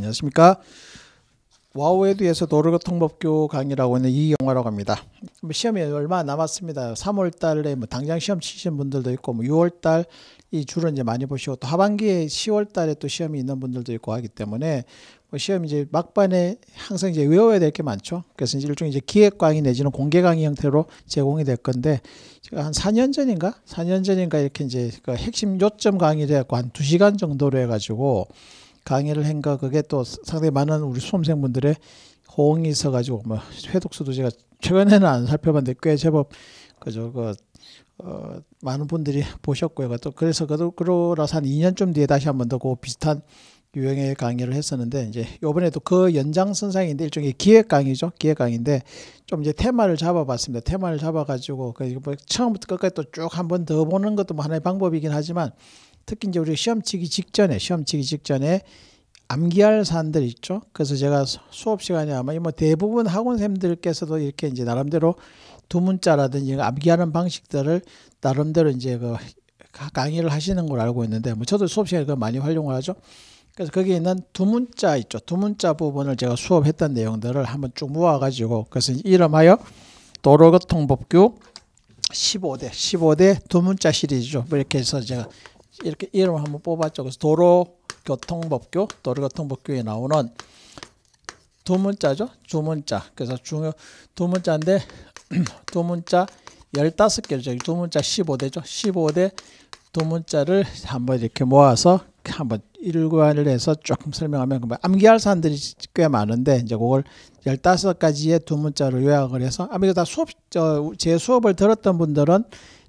안녕하십니까. 와우에드에서 도르거통법교 강의라고 하는 이영화라고 합니다. 뭐 시험이 얼마 남았습니다. 3월 달에 뭐 당장 시험 치신 분들도 있고 뭐 6월 달이 줄은 이제 많이 보시고 또 하반기에 10월 달에 또 시험이 있는 분들도 있고 하기 때문에 뭐 시험 이제 막판에 항상 이제 외워야 될 게 많죠. 그래서 이제 일종의 이제 기획 강의 내지는 공개 강의 형태로 제공이 될 건데 제가 한 4년 전인가 4년 전인가 이렇게 이제 그 핵심 요점 강의를 해갖고 한 2시간 정도로 해가지고 강의를 한가 그게 또 상당히 많은 우리 수험생분들의 호응이 있어가지고 뭐 회독수도 제가 최근에는 안 살펴봤는데 꽤 제법 그저 그 어, 많은 분들이 보셨고요. 또 그래서 그러라서 한 2년쯤 뒤에 다시 한 번더그 비슷한 유형의 강의를 했었는데 이제 요번에도 그 연장선상인데 일종의 기획 강의죠. 기획 강의인데 좀 이제 테마를 잡아봤습니다. 테마를 잡아가지고 그 뭐 처음부터 끝까지 또 쭉한 번 더 보는 것도 뭐 하나의 방법이긴 하지만 특히 이제 우리 시험 치기 직전에 시험 치기 직전에 암기할 사안들 있죠. 그래서 제가 수업 시간에 아마 뭐 대부분 학원생들께서도 이렇게 이제 나름대로 두 문자라든지 암기하는 방식들을 나름대로 이제 그 강의를 하시는 걸 알고 있는데 뭐 저도 수업 시간에 그 많이 활용을 하죠. 그래서 거기에 있는 두 문자 있죠. 두 문자 부분을 제가 수업했던 내용들을 한번 쭉 모아가지고 그래서 이름하여 도로교통법규 15대 15대 두 문자 시리즈죠. 뭐 이렇게 해서 제가 이렇게 이름 한번 뽑았죠. 그래서 도로교통법규, 도로교통법규에 나오는 두 문자죠. 두 문자. 그래서 중요 두 문자인데 두 문자 열다섯 개를죠두 문자 십오 대죠 십오 대 두 문자를 한번 이렇게 모아서 한번 일관을 해서 조금 설명하면 암기할 사람들이 꽤 많은데 이제 그걸 열다섯 가지의두 문자를 요약을 해서 아무래도다 수업 저, 제 수업을 들었던 분들은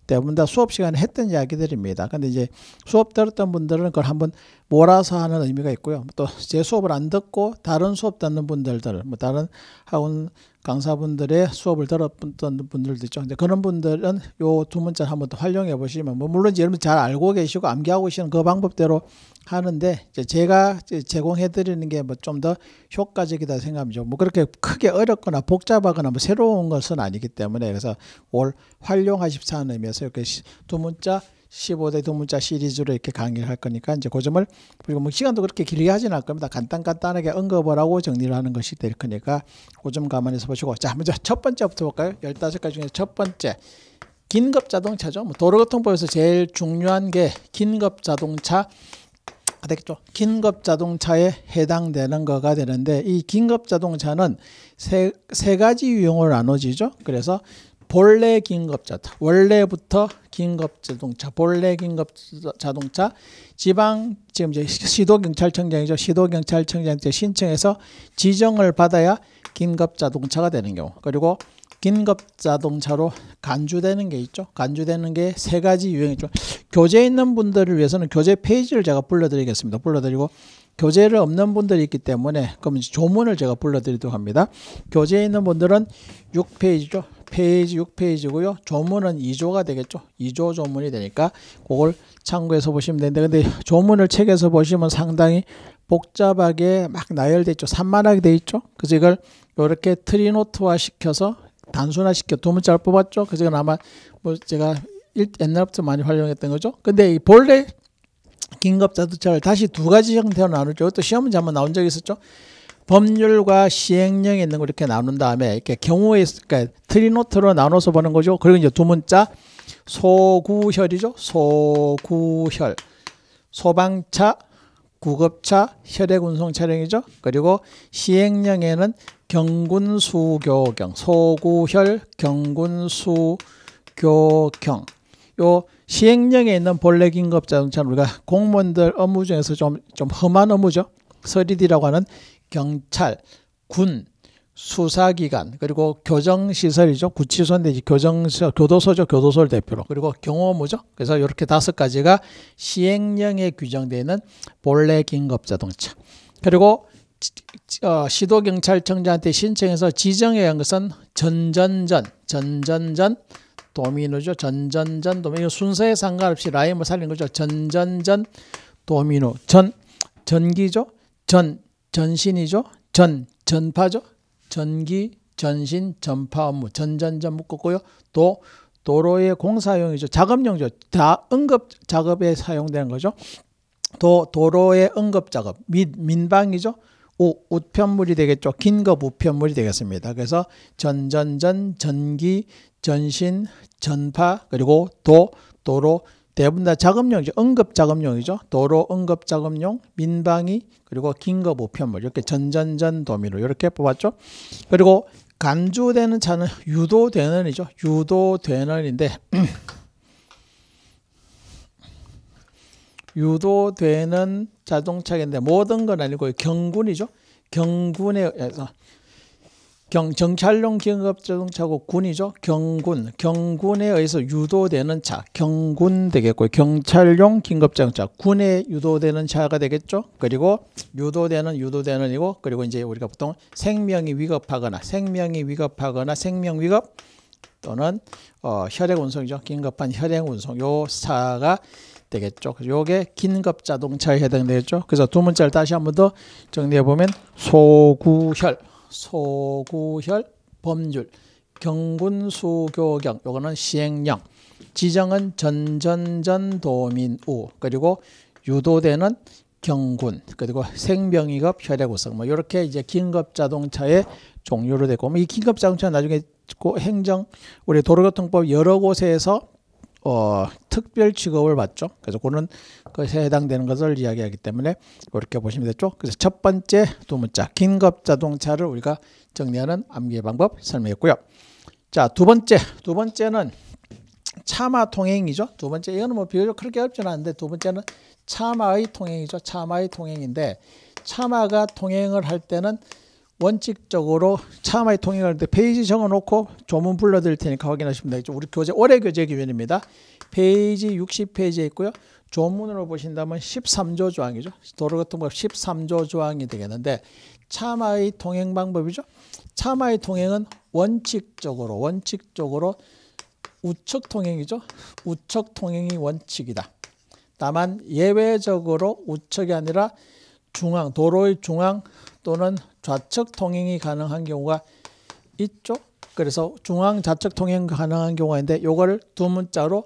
대부분 다 수업 시간에 했던 이야기들입니다. 근데 이제 수업 들었던 분들은 그걸 한번 몰아서 하는 의미가 있고요. 또 제 수업을 안 듣고 다른 수업 듣는 분들들, 뭐 다른 학원 강사분들의 수업을 들었던 분들도 있죠. 근데 그런 분들은 요 두 문자 한번 더 활용해 보시면 뭐 물론 여러분 잘 알고 계시고 암기하고 계시는 그 방법대로 하는데 이제 제가 제공해 드리는 게 뭐 좀 더 효과적이다 생각하니뭐 그렇게 크게 어렵거나 복잡하거나 뭐 새로운 것은 아니기 때문에 그래서 올 활용하십사 하는 의미에서 이렇게 두 문자 15대 동문자 시리즈로 이렇게 강의를 할 거니까 이제 고 그 점을 그리고 뭐 시간도 그렇게 길게 하진 않을 겁니다. 간단간단하게 언급을 하고 정리를 하는 것이 될 거니까 고점 그 감안해서 보시고 자 먼저 첫 번째부터 볼까요? 15가지 중에 첫 번째 긴급 자동차죠. 뭐 도로교통법에서 제일 중요한 게 긴급 자동차 아, 되겠죠. 긴급 자동차에 해당되는 거가 되는데 이 긴급 자동차는 세, 세 가지 유형으로 나눠지죠. 그래서 본래 긴급자, 동차 원래부터 긴급자동차, 본래 긴급자동차, 지방, 지금 이제 시도경찰청장이죠. 시도경찰청장한테 신청해서 지정을 받아야 긴급자동차가 되는 경우. 그리고 긴급자동차로 간주되는 게 있죠. 간주되는 게 세 가지 유형이죠. 교재 있는 분들을 위해서는 교재 페이지를 제가 불러드리겠습니다. 불러드리고 교재를 없는 분들이 있기 때문에 그럼 조문을 제가 불러드리도록 합니다. 교재에 있는 분들은 6페이지죠. 페이지 6페이지고요. 조문은 2조가 되겠죠. 2조 조문이 되니까 그걸 참고해서 보시면 되는데 근데 조문을 책에서 보시면 상당히 복잡하게 막 나열돼 있죠. 산만하게 돼 있죠. 그래서 이걸 이렇게 트리노트화 시켜서 단순화 시켜 두 문자를 뽑았죠. 그래서 이건 아마 뭐 제가 옛날부터 많이 활용했던 거죠. 근데 이 본래 긴급 자동차를 다시 두 가지 형태로 나누죠. 또 시험 문제 한번 나온 적이 있었죠. 법률과 시행령에 있는 걸 이렇게 나눈 다음에 이렇게 경우에 그러니까 트리노트로 나눠서 보는 거죠. 그리고 이제 두 문자 소구혈이죠. 소구혈 소방차 구급차 혈액 운송 차량이죠. 그리고 시행령에는 경군수교경 소구혈 경군수교경 요 시행령에 있는 본래 긴급 자동차는 우리가 공무원들 업무 중에서 좀좀 험한 업무죠. 서리디라고 하는 경찰, 군, 수사기관 그리고 교정시설이죠 구치소인데 교정서 교도소죠 교도소를 대표로 그리고 경호무죠 그래서 이렇게 다섯 가지가 시행령에 규정되어 있는 본래 긴급자동차 그리고 어, 시도경찰청장한테 신청해서 지정해야 한 것은 전전전 전전전 도미노죠 전전전 도미노 순서에 상관없이 라임을 살린 거죠 전전전 도미노 전 전기죠 전 전신이죠. 전, 전파죠. 전기, 전신, 전파 업무, 전전전 묶었고요. 도 도로의 공사용이죠. 작업용죠다 응급 작업에 사용되는 거죠. 도 도로의 응급 작업 및 민방이죠. 우, 우편물이 되겠죠. 긴급 우편물이 되겠습니다. 그래서 전전전 전기 전신 전파 그리고 도 도로 대부분 다 작업용이죠. 응급작업용이죠. 도로 응급작업용, 민방위, 그리고 긴급 우편물 이렇게 전전전 도미로 이렇게 뽑았죠. 그리고 간주되는 차는 유도되는이죠. 유도되는인데 유도되는 자동차인데 모든 건 아니고 경군이죠. 경군에 의해서 경, 경찰용 긴급자동차고 군이죠. 경군, 경군에 의해서 유도되는 차, 경군 되겠고요. 경찰용 긴급자동차, 군에 유도되는 차가 되겠죠. 그리고 유도되는 유도되는이고, 그리고 이제 우리가 보통 생명이 위급하거나 생명이 위급하거나 생명 위급 또는 어, 혈액 운송이죠. 긴급한 혈액 운송, 요 차가 되겠죠. 요게 긴급자동차에 해당되겠죠. 그래서 두 문자를 다시 한번 더 정리해 보면 소구혈. 소구혈, 범률, 경군수교경, 요거는 시행령, 지정은 전전전 도민우, 그리고 유도되는 경군, 그리고 생명이급 혈액우성, 뭐 이렇게 이제 긴급자동차의 종류로 되고, 뭐이 긴급자동차는 나중에 행정, 우리 도로교통법 여러 곳에서 어, 특별 취급을 받죠. 그래서 그는 그 것에 해당되는 것을 이야기하기 때문에 이렇게 보시면 됐죠. 그래서 첫 번째 두 문자 긴급 자동차를 우리가 정리하는 암기 방법 설명했고요. 자, 두 번째. 두 번째는 차마 통행이죠. 두 번째 이거는 뭐 비교적 그렇게 어렵진 않은데 두 번째는 차마의 통행이죠. 차마의 통행인데 차마가 통행을 할 때는 원칙적으로 차마의 통행할 때 페이지 적어놓고 조문 불러드릴 테니까 확인하시면 되겠죠. 우리 교재 올해 교재 기준입니다. 페이지 60페이지에 있고요. 조문으로 보신다면 13조 조항이죠. 도로교통법 13조 조항이 되겠는데 참아의 통행 방법이죠. 참아의 통행은 원칙적으로 원칙적으로 우측 통행이죠. 우측 통행이 원칙이다. 다만 예외적으로 우측이 아니라 중앙 도로의 중앙 또는 좌측 통행이 가능한 경우가 있죠. 그래서 중앙 좌측 통행 가능한 경우인데 요거를 두 문자로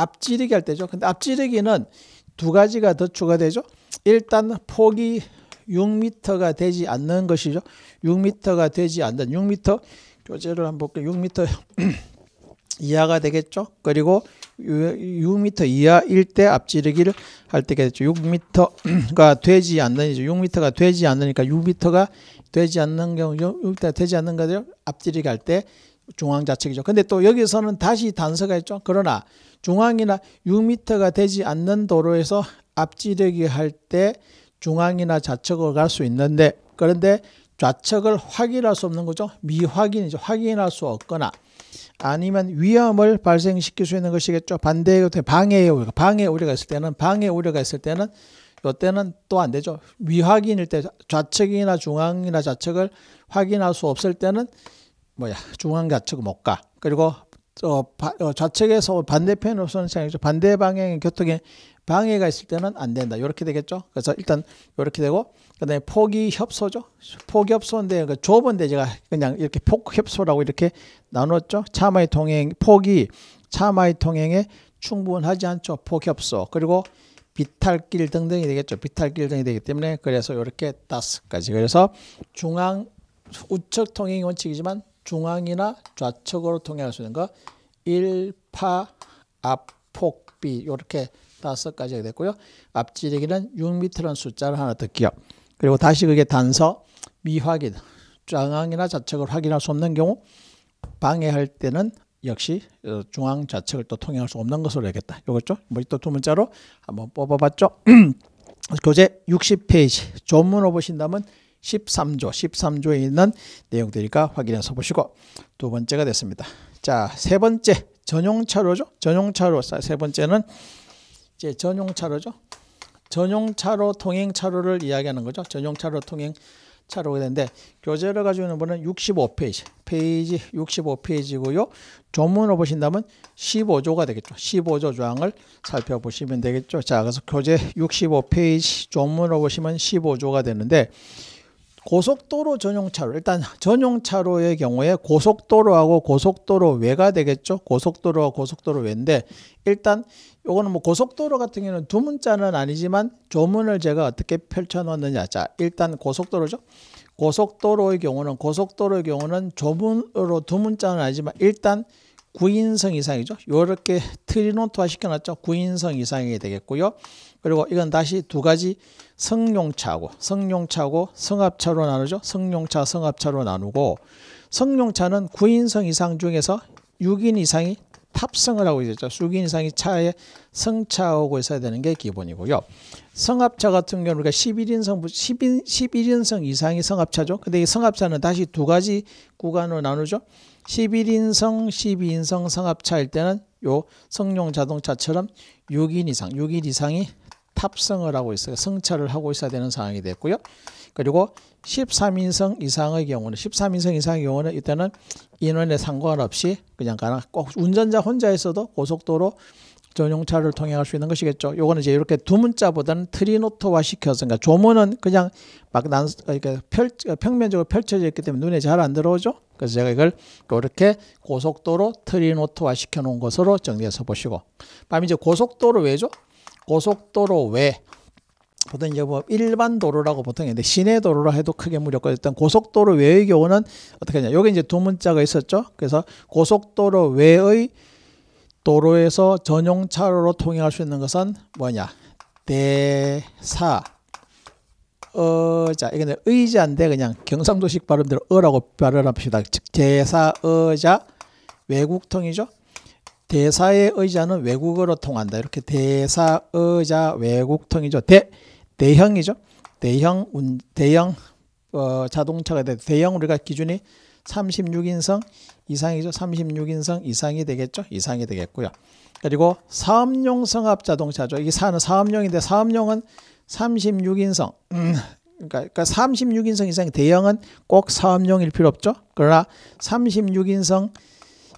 앞지르기 할 때죠. 근데 앞지르기는 두 가지가 더 추가되죠. 일단 폭이 6m가 되지 않는 것이죠. 6m가 되지 않는 6m 교재를 한번 볼게요. 6m 이하가 되겠죠. 그리고 6m 이하일 때 앞지르기를 할 때겠죠. 6m가 되지 않는이죠. 6m가 되지 않으니까 6m가 되지 않는 경우 6m가 되지 않는 거죠. 앞지르기 할때 중앙좌측이죠 근데 또 여기서는 다시 단서가 있죠. 그러나 중앙이나 6m가 되지 않는 도로에서 앞지르기 할 때 중앙이나 좌측으로 갈 수 있는데 그런데 좌측을 확인할 수 없는 거죠. 미확인이죠. 확인할 수 없거나 아니면 위험을 발생시킬 수 있는 것이겠죠. 반대의 방해의 우려가 방해 우려가 있을 때는 방해 우려가 있을 때는 요때는 또 안 되죠. 미확인일 때 좌측이나 중앙이나 좌측을 확인할 수 없을 때는 뭐야 중앙좌측 못 가. 그리고 어, 바, 어, 좌측에서 반대편으로 서는 생각이죠 반대 방향의 교통에 방해가 있을 때는 안 된다. 이렇게 되겠죠. 그래서 일단 이렇게 되고 그다음에 폭이 협소죠. 폭이 협소인데 그 좁은데 제가 그냥 이렇게 폭 협소라고 이렇게 나눴죠. 차마의 통행 폭이 차마의 통행에 충분하지 않죠. 폭 협소 그리고 비탈길 등등이 되겠죠. 비탈길 등이 되기 때문에 그래서 이렇게 다스까지 그래서 중앙 우측 통행 원칙이지만 중앙이나 좌측으로 통행할 수 있는 거 일파압폭비 이렇게 다섯 가지가 됐고요. 앞지르기는 6m라는 숫자를 하나 듣기요. 그리고 다시 그게 단서 미확인 중앙이나 좌측을 확인할 수 없는 경우 방해할 때는 역시 어, 중앙 좌측을 또 통행할 수 없는 것으로 되겠다. 이거죠. 뭐또두 문자로 한번 뽑아봤죠. 교재 60페이지. 전문으로 보신다면 13조, 13조에 있는 내용들이니까 확인해서 보시고 두 번째가 됐습니다. 자, 세 번째 전용차로죠. 전용차로 세 번째는 이제 전용차로죠. 전용차로 통행차로를 이야기하는 거죠. 전용차로 통행차로가 되는데 교재를 가지고 있는 분은 65페이지, 페이지 65페이지고요. 조문을 보신다면 15조가 되겠죠. 15조 조항을 살펴보시면 되겠죠. 자, 그래서 교재 65페이지 조문을 보시면 15조가 되는데 고속도로 전용차로 일단 전용차로의 경우에 고속도로하고 고속도로 외가 되겠죠 고속도로와 고속도로 외인데 일단 요거는 뭐 고속도로 같은 경우는 두 문자는 아니지만 조문을 제가 어떻게 펼쳐 놓느냐 자 일단 고속도로죠 고속도로의 경우는 고속도로의 경우는 조문으로 두 문자는 아니지만 일단 구인성 이상이죠 요렇게 트리노트화 시켜놨죠 구인성 이상이 되겠고요 그리고 이건 다시 두 가지 성용차고성용차고 성합차로 나누죠. 성용차, 성합차로 나누고 성용차는 9인승 이상 중에서 6인 이상이 탑승을 하고 있었죠. 6인 이상이 차에 승차하고 있어야 되는 게 기본이고요. 성합차 같은 경우는 우리가 11인승, 11, 11인승 이상이 성합차죠. 근데 이 성합차는 다시 두 가지 구간으로 나누죠. 11인승, 12인승 성합차일 때는 요 성용 자동차처럼 6인 이상, 6인 이상이 탑승을 하고 있어요. 승차를 하고 있어야 되는 상황이 됐고요. 그리고 13인승 이상의 경우는 13인승 이상의 경우는 이때는 인원에 상관없이 그냥 가나 꼭 운전자 혼자 있어도 고속도로 전용차를 통행할 수 있는 것이겠죠. 요거는 이제 이렇게 두 문자보다는 트리노토화 시켜서 그러니까 조문은 그냥 막난 그러니까 펼, 평면적으로 펼쳐져 있기 때문에 눈에 잘 안 들어오죠. 그래서 제가 이걸 이렇게 고속도로 트리노토화 시켜 놓은 것으로 정리해서 보시고 다음 이제 고속도로 왜죠? 고속도로 외 보통 이제 뭐 일반 도로라고 보통 했는데 시내 도로라 해도 크게 무렵고 일단 고속도로 외의 경우는 어떻게 하냐 여기 이제 두 문자가 있었죠 그래서 고속도로 외의 도로에서 전용 차로로 통행할 수 있는 것은 뭐냐 대사 어자 이거는 의자인데 그냥 경상도식 발음대로 어라고 발음합시다 즉 대사 어자 외국통이죠 대사의 의자는 외국어로 통한다. 이렇게 대사 의자 외국통이죠. 대 대형이죠. 대형 운 대형 어, 자동차가 돼 대형 우리가 기준이 36인승 이상이죠. 36인승 이상이 되겠죠. 이상이 되겠고요. 그리고 사업용 성합 자동차죠. 이게 사는 사업용인데 사업용은 36인승. 음, 그러니까, 36인승 이상 의 대형은 꼭 사업용일 필요 없죠. 그러나 36인승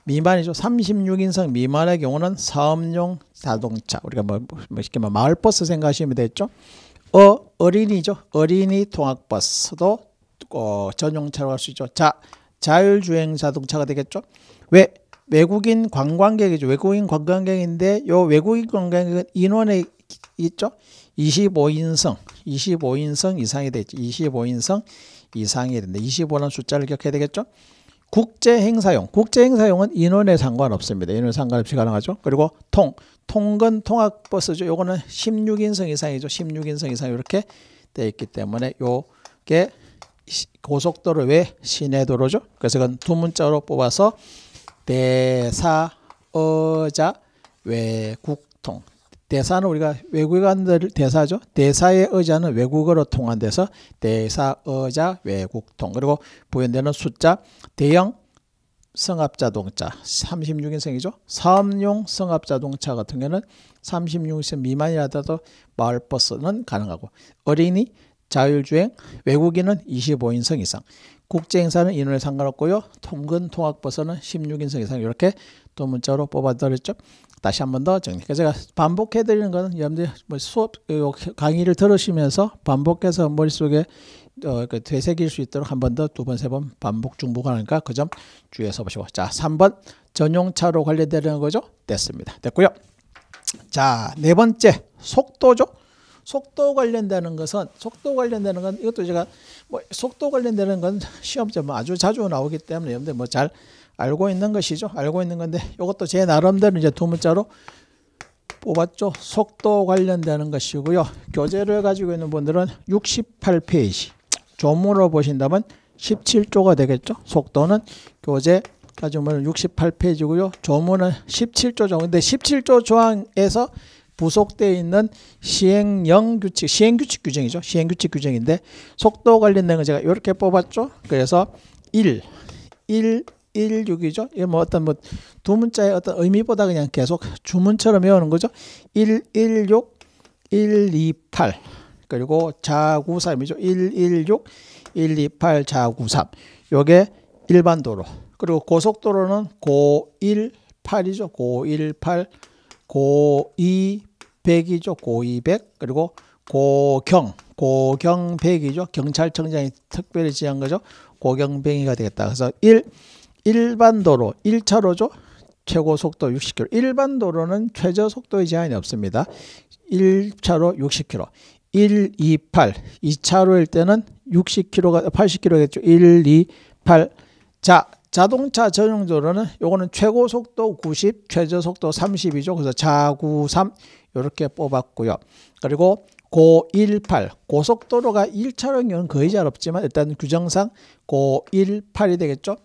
미만이죠. 36인승 미만의 경우는 사업용 자동차 우리가 뭐 쉽게 뭐 마을버스 생각하시면 되겠죠. 어 어린이죠. 어린이 통학버스도 어, 전용차로 할 수 있죠. 자 자율주행 자동차가 되겠죠. 왜 외국인 관광객이죠. 외국인 관광객인데 요 외국인 관광객은 인원에 있죠. 25인승, 25인승 이상이 되죠. 25인승 이상이 되는데 25라는 숫자를 기억해야 되겠죠. 국제 행사용. 국제 행사용은 인원에 상관없습니다. 인원 에 상관없이 가능하죠. 그리고 통, 통근 통학 버스죠. 요거는 16인승 이상이죠. 16인승 이상 이렇게 돼 있기 때문에 요게 고속도로 외 시내도로죠. 그래서 이건 두 문자로 뽑아서 대사어자 외국통 대사는 우리가 외국어들 대사죠. 대사의 의자는 외국어로 통한데서 대사 의자 외국통 그리고 부연되는 숫자 대형 성합자동차 36인승이죠. 3용 성합자동차 같은 경우는 36인승 미만이라도 마을버스는 가능하고 어린이 자율주행 외국인은 25인승 이상 국제행사는 인원에 상관없고요. 통근 통학버스는 16인승 이상 이렇게 또 문자로 뽑아드렸죠. 다시 한 번 더 정리. 제가 반복해드리는 것은 여러분들 뭐 수업 어, 강의를 들으시면서 반복해서 머릿속에 어, 그 되새길 수 있도록 한 번 더 두 번 세 번 반복 중복하니까 그 점 주의해서 보시고 자 3번 전용차로 관리되는 거죠. 됐습니다. 됐고요. 자 네 번째 속도죠. 속도 관련되는 것은 속도 관련되는 건 이것도 제가 뭐 속도 관련되는 건 시험점 뭐 아주 자주 나오기 때문에 여러분들 뭐잘 알고 있는 것이죠. 알고 있는 건데 이것도 제 나름대로 이제 두 문자로 뽑았죠. 속도 관련되는 것이고요. 교재를 가지고 있는 분들은 68페이지 조문으로 보신다면 17조가 되겠죠. 속도는 교재 가지면 68페이지고요. 조문은 17조 조항. 근데 17조 조항에서 부속되어 있는 시행령 규칙, 시행규칙 규정이죠. 시행규칙 규정인데 속도 관련된 거 제가 이렇게 뽑았죠. 그래서 1, 1, 116이죠. 이게 뭐 어떤 뭐 두 문자의 어떤 의미보다 그냥 계속 주문처럼 외우는 거죠. 116, 128. 그리고 자구삼이죠 116, 128, 자구삼. 요게 일반도로. 그리고 고속도로는 고18이죠. 고18, 고200이죠. 1 고200. 그리고 고경, 고경1 0 0이죠 경찰청장이 특별히 지한 거죠. 고경1 0 0이가 되겠다. 그래서 1, 일반 도로 1차로죠. 최고 속도 60km. 일반 도로는 최저 속도의 제한이 없습니다. 1차로 60km. 1, 2, 8. 2차로일 때는 60km가 80km겠죠. 1, 2, 8. 자, 자동차 전용 도로는 요거는 최고 속도 90, 최저 속도 30이죠. 그래서 자구 3 이렇게 뽑았고요. 그리고 고 18 고속도로가 1차로는 거의 잘 없지만 일단 규정상 고 18이 되겠죠.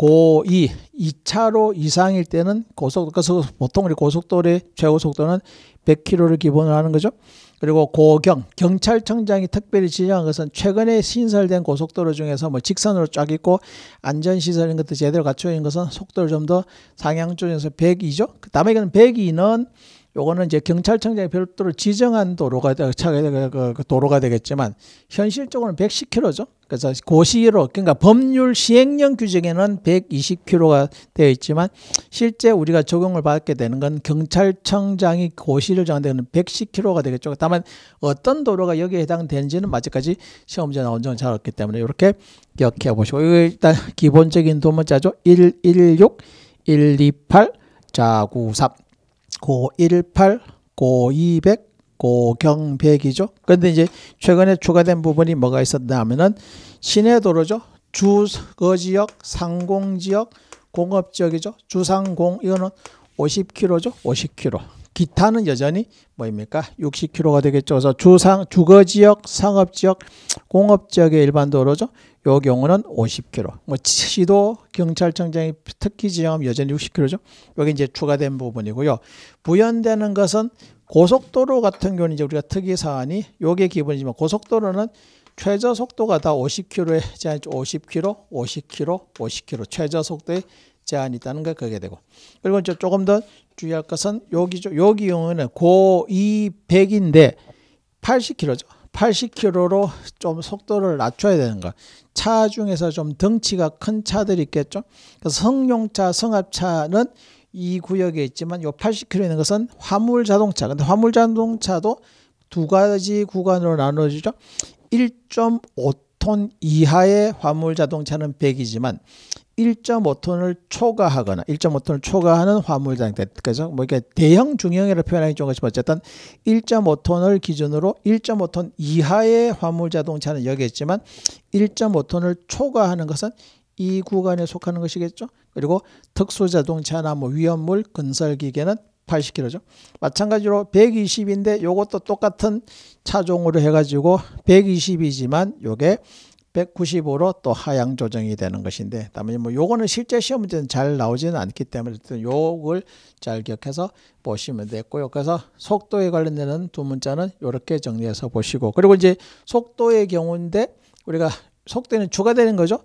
고2 2차로 이상일 때는 고속도로 그 보통 우리 고속도로의 최고 속도는 100km를 기본으로 하는 거죠. 그리고 고경 경찰청장이 특별히 지정한 것은 최근에 신설된 고속도로 중에서 뭐 직선으로 쫙 있고 안전시설인 것도 제대로 갖춰 있는 것은 속도를 좀 더 상향 조정해서 102죠. 그다음에 이건 102는 요거는 이제 경찰청장이 별도로 지정한 도로가 어, 어, 그, 그 도로가 되겠지만 현실적으로는 110km죠. 그래서 고시로 그러니까 법률 시행령 규정에는 120km가 되어 있지만 실제 우리가 적용을 받게 되는 건 경찰청장이 고시를 정한 데는 110km가 되겠죠. 다만 어떤 도로가 여기에 해당되는지는 아직까지 시험제 나온 적은 잘 없기 때문에 이렇게 기억해 보시고 일단 기본적인 도문자죠. 116, 128, 자, 93. 고18, 고200, 고경백이죠. 그런데 이제 최근에 추가된 부분이 뭐가 있었냐면은 시내 도로죠. 주거 그 지역, 상공 지역, 공업 지역이죠. 주상공 이거는 50km죠. 50km. 기타는 여전히 뭐입니까? 60km가 되겠죠. 그래서 주상 주거 지역, 상업 지역, 공업 지역의 일반 도로죠. 요 경우는 50km. 뭐 시도 경찰청장이 특기지형 여전히 60km죠. 여기 이제 추가된 부분이고요. 부연되는 것은 고속도로 같은 경우는 이제 우리가 특이 사안이 요게 기본이지만 고속도로는 최저 속도가 다 50km에 제한이 50km, 50km, 50km 최저 속도에 제한이 있다는 걸 그게 되고 그리고 이제 조금 더 주의할 것은 여기죠. 여기 경우는 고2 100인데 80km죠. 80km로 좀 속도를 낮춰야 되는 거. 차 중에서 좀 덩치가 큰 차들이 있겠죠. 그래서 성용차, 성합차는 이 구역에 있지만 요 80km 있는 것은 화물 자동차. 근데 화물 자동차도 두 가지 구간으로 나눠지죠. 1.5톤 이하의 화물 자동차는 100이지만 1.5톤을 초과하거나 1.5톤을 초과하는 화물당 그래서 뭐 이게 대형 중형이라 표현하기 좀 그렇지만 어쨌든 1.5톤을 기준으로 1.5톤 이하의 화물 자동차는 여기 있지만 1.5톤을 초과하는 것은 이 구간에 속하는 것이겠죠. 그리고 특수 자동차나 뭐 위험물 건설 기계는 80kg죠. 마찬가지로 120인데 요것도 똑같은 차종으로 해가지고 120이지만 요게 195로 또 하향 조정이 되는 것인데 다만 뭐 요거는 실제 시험 문제는 잘 나오지는 않기 때문에 어쨌든 요걸 잘 기억해서 보시면 됐고요. 그래서 속도에 관련되는 두 문자는 요렇게 정리해서 보시고 그리고 이제 속도의 경우인데 우리가 속도는 추가되는 거죠.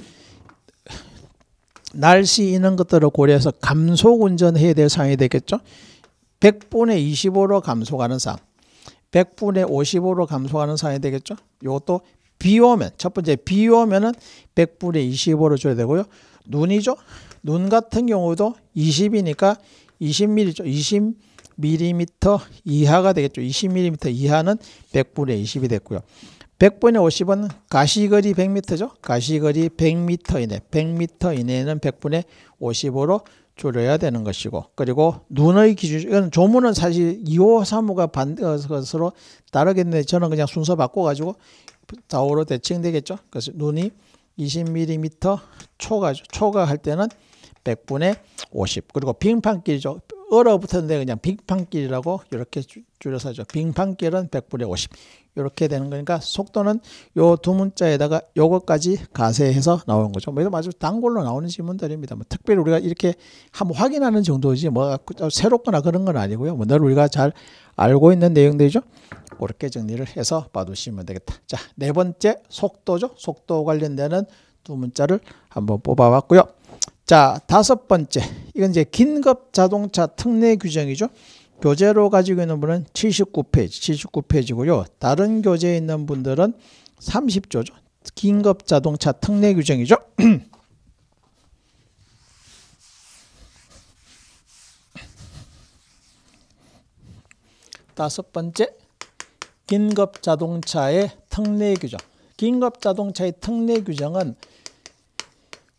날씨 이런 것들을 고려해서 감속 운전해야 될 상황이 되겠죠. 100분의 25로 감소하는 상, 황 100분의 55로 감소하는 상황이 되겠죠. 이것도 비 오면 첫 번째 비 오면은 100분의 25로 줘야 되고요. 눈이죠. 눈 같은 경우도 20이니까 20mm죠. 20mm 이하가 되겠죠. 20mm 이하는 100분의 20이 됐고요. 100분의 50은 가시거리 100m죠. 가시거리 100m 이내, 100m 이내에는 100분의 50으로 줄여야 되는 것이고 그리고 눈의 기준 이건 조문은 사실 2호 3호가 반 것으로 따르겠는데 저는 그냥 순서 바꿔 가지고 좌오로 대칭되겠죠. 그래서 눈이 20mm 초가 초가할 때는 100분의 50 그리고 빙판길이죠. 얼어붙었는데 그냥 빙판길이라고 이렇게 줄여서 하죠. 빙판길은 100분의 50 이렇게 되는 거니까 속도는 요 두 문자에다가 요것까지 가세해서 나오는 거죠. 뭐 이런 아주 단골로 나오는 질문들입니다. 뭐 특별히 우리가 이렇게 한번 확인하는 정도지 뭐 새롭거나 그런 건 아니고요. 뭐늘 우리가 잘 알고 있는 내용들이죠. 그렇게 정리를 해서 봐두시면 되겠다. 자, 네 번째 속도죠. 속도 관련되는 두 문자를 한번 뽑아봤고요. 자, 다섯 번째. 이건 이제 긴급 자동차 특례 규정이죠. 교재로 가지고 있는 분은 79페이지, 79페이지고요. 다른 교재에 있는 분들은 30조죠. 긴급 자동차 특례 규정이죠. 다섯 번째 긴급 자동차의 특례 규정. 긴급 자동차의 특례 규정은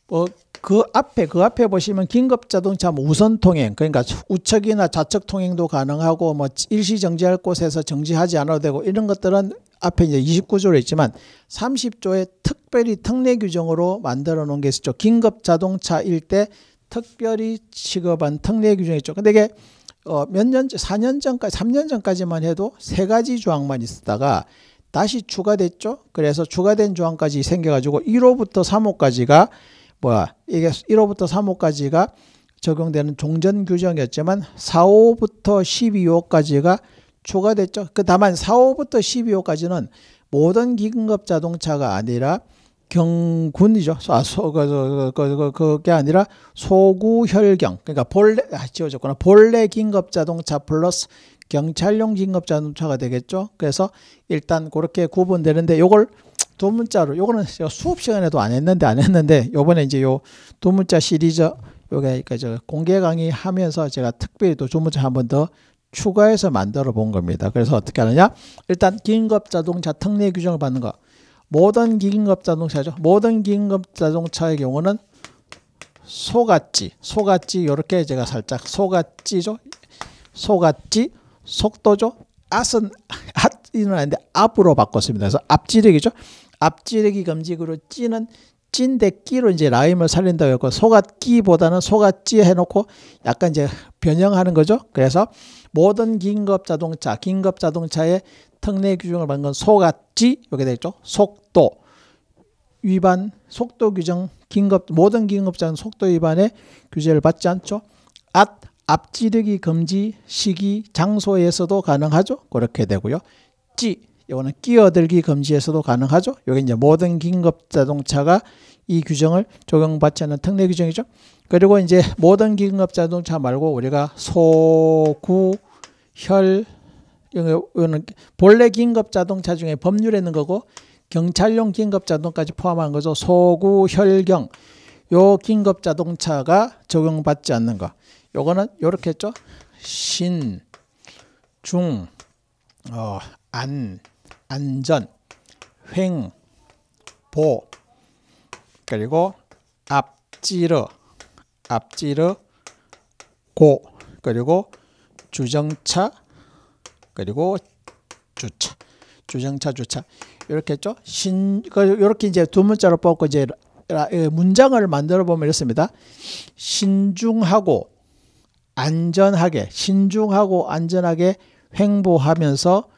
뭐 그 앞에 그 앞에 보시면 긴급 자동차 뭐 우선 통행 그러니까 우측이나 좌측 통행도 가능하고 뭐 일시 정지할 곳에서 정지하지 않아도 되고 이런 것들은 앞에 이제 29조로 있지만 30조에 특별히 특례 규정으로 만들어 놓은 게 있었죠. 긴급 자동차일 때 특별히 취급한 특례 규정이 있죠. 근데 이게 어, 몇 년, 4년 전까지, 3년 전까지만 해도 세 가지 조항만 있었다가 다시 추가됐죠. 그래서 추가된 조항까지 생겨가지고 1호부터 3호까지가 뭐야, 이게 1호부터 3호까지가 적용되는 종전 규정이었지만 4호부터 12호까지가 추가됐죠. 그 다만 4호부터 12호까지는 모든 기금급 자동차가 아니라 경군이죠. 아, 소, 그, 그, 그, 그, 게 아니라 소구혈경. 그러니까 본래, 아, 지어졌구나 본래 긴급자동차 플러스 경찰용 긴급자동차가 되겠죠. 그래서 일단 그렇게 구분되는데 요걸 두 문자로, 요거는 제가 수업 시간에도 안 했는데 안 했는데 요번에 이제 요 두 문자 시리즈 요게 그저 공개 강의 하면서 제가 특별히 또두 문자 한 번 더 추가해서 만들어 본 겁니다. 그래서 어떻게 하느냐? 일단 긴급자동차 특례 규정을 받는 거. 모던 기긴급 자동차죠. 모던 기긴급 자동차의 경우는 소같지, 소같지 이렇게 제가 살짝 소같지죠. 소같지 속도죠. 앞은 앞이는 아닌데 앞으로 바꿨습니다. 그래서 앞지르기죠. 앞지르기 검직으로 찌는 찐데 끼로 이제 라임을 살린다고 했고 소갓끼보다는 소갓찌 해놓고 약간 이제 변형하는 거죠. 그래서 모든 긴급 자동차, 긴급 자동차의 특례 규정을 만건 소같이 여기 게 되겠죠. 속도 위반, 속도 규정, 긴급 모든 긴급 자동 차 속도 위반의 규제를 받지 않죠. 앞 앞지르기 금지 시기 장소에서도 가능하죠. 그렇게 되고요. 찌 이거는 끼어들기 금지에서도 가능하죠. 여기 이제 모든 긴급 자동차가 이 규정을 적용받지 않는 특례 규정이죠. 그리고 이제 모든 긴급 자동차 말고 우리가 소구 혈 이거는 본래 긴급 자동차 중에 법률에 있는 거고 경찰용 긴급 자동까지 포함한 거죠. 소구 혈경 요 긴급 자동차가 적용받지 않는 거. 요거는 요렇게 했죠. 신, 중, 어, 안, 안전, 횡, 보, 그리고 앞지르, 앞지르, 고, 그리고 주정차 그리고 주차 주정차 주차 이렇게 했죠. 신 이렇게 그, 이제 두 문자로 뽑고 이제 예, 문장을 만들어 보면 이렇습니다. 신중하고 안전하게 신중하고 안전하게 횡보하면서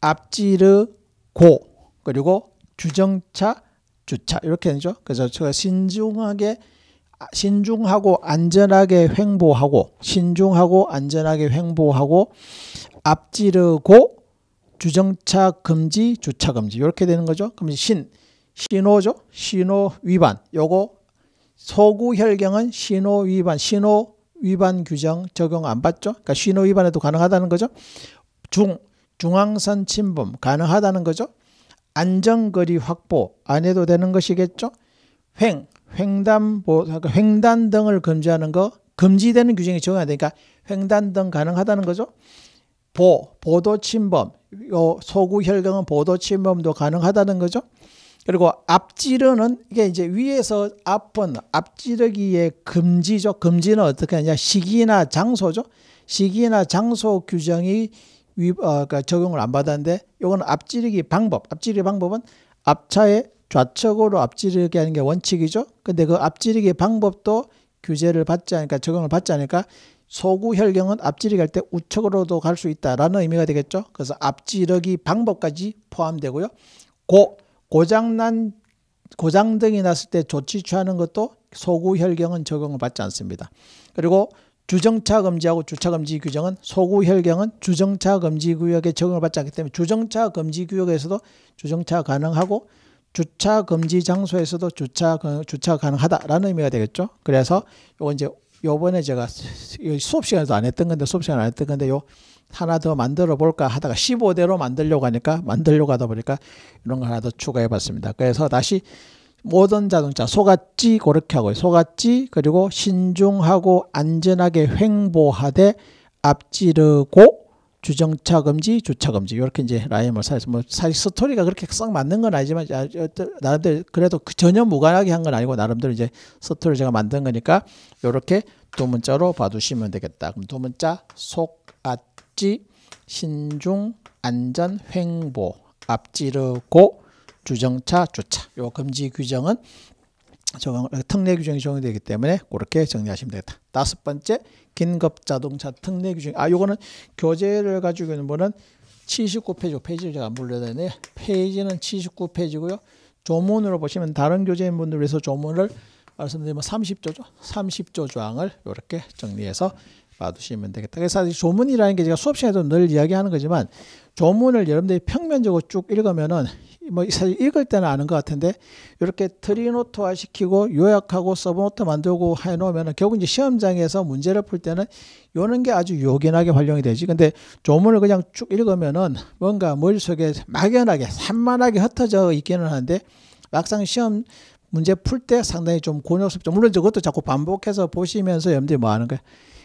앞지르고 그리고 주정차 주차 이렇게 되죠. 그래서 제가 신중하게 신중하고 안전하게 횡보하고 신중하고 안전하게 횡보하고 앞지르고 주정차 금지 주차 금지 이렇게 되는 거죠. 그럼 신 신호죠. 신호 위반 요거 소구 혈경은 신호 위반 신호 위반 규정 적용 안 받죠. 그러니까 신호 위반에도 가능하다는 거죠. 중 중앙선 침범 가능하다는 거죠. 안전거리 확보 안 해도 되는 것이겠죠. 횡 횡단보, 그러니까 횡단 등을 금지하는 거 금지되는 규정이 적용되니까 해야 횡단 등 가능하다는 거죠. 보, 보도 침범, 요 소구 혈경은 보도 침범도 가능하다는 거죠. 그리고 앞지르는 이게 이제 위에서 앞은 앞지르기에 금지죠. 금지는 어떻게 하냐? 시기나 장소죠. 시기나 장소 규정이 위, 어, 그러니까 적용을 안 받았는데 요거는 앞지르기 방법. 앞지르기 방법은 앞차에 좌측으로 앞지르게 하는 게 원칙이죠. 근데 그 앞지르기 방법도 규제를 받지 않으니까 적용을 받지 않으니까 소구 혈경은 앞지르기 할 때 우측으로도 갈 수 있다라는 의미가 되겠죠. 그래서 앞지르기 방법까지 포함되고요. 고 고장난 고장 등이 났을 때 조치 취하는 것도 소구 혈경은 적용을 받지 않습니다. 그리고 주정차 금지하고 주차 금지 규정은 소구 혈경은 주정차 금지 구역에 적용을 받지 않기 때문에 주정차 금지 구역에서도 주정차 가능하고 주차 금지 장소에서도 주차 그, 주차 가능하다라는 의미가 되겠죠. 그래서 요거 이제 요번에 제가 수업 시간에도 안 했던 건데 수업 시간 안 했던 건데 요 하나 더 만들어 볼까 하다가 15대로 만들려고 하니까 만들려고 하다 보니까 이런 거 하나 더 추가해 봤습니다. 그래서 다시 모든 자동차 소같지 그렇게 하고요. 소같지 그리고 신중하고 안전하게 횡보하되 앞지르고 주정차 금지, 주차 금지 이렇게 이제 라임을 사서 뭐 사실 스토리가 그렇게 썩 맞는 건 아니지만 아, 어, 나름대로 그래도 그 전혀 무관하게 한 건 아니고 나름대로 이제 스토리를 제가 만든 거니까 이렇게 두 문자로 봐두시면 되겠다. 그럼 두 문자 속앞지 신중 안전 횡보 앞지르고 주정차 주차 요 금지 규정은 적용, 그러니까 특례 규정이 적용되기 때문에 그렇게 정리하시면 되겠다. 다섯 번째 긴급 자동차 특례 규정. 아 요거는 교재를 가지고 있는 분은 79페이지 페이지를 제가 안불드리네 페이지는 79페이지고요. 조문으로 보시면 다른 교재인 분들 위해서 조문을 말씀드리면 30조죠. 30조 조항을 이렇게 정리해서 봐두시면 되겠다. 그래서 조문이라는 게 제가 수업 시간에도 늘 이야기하는 거지만 조문을 여러분들이 평면적으로 쭉 읽으면은 뭐 사실 읽을 때는 아는 것 같은데 이렇게 트리노트화 시키고 요약하고 서브노트 만들고 해놓으면 결국 이제 시험장에서 문제를 풀 때는 요는게 아주 요긴하게 활용이 되지 근데 조문을 그냥 쭉 읽으면은 뭔가 머릿속에 막연하게 산만하게 흩어져 있기는 한데 막상 시험 문제 풀 때 상당히 좀 곤욕스럽죠 물론 저것도 자꾸 반복해서 보시면서 염두에 뭐 하는 거예요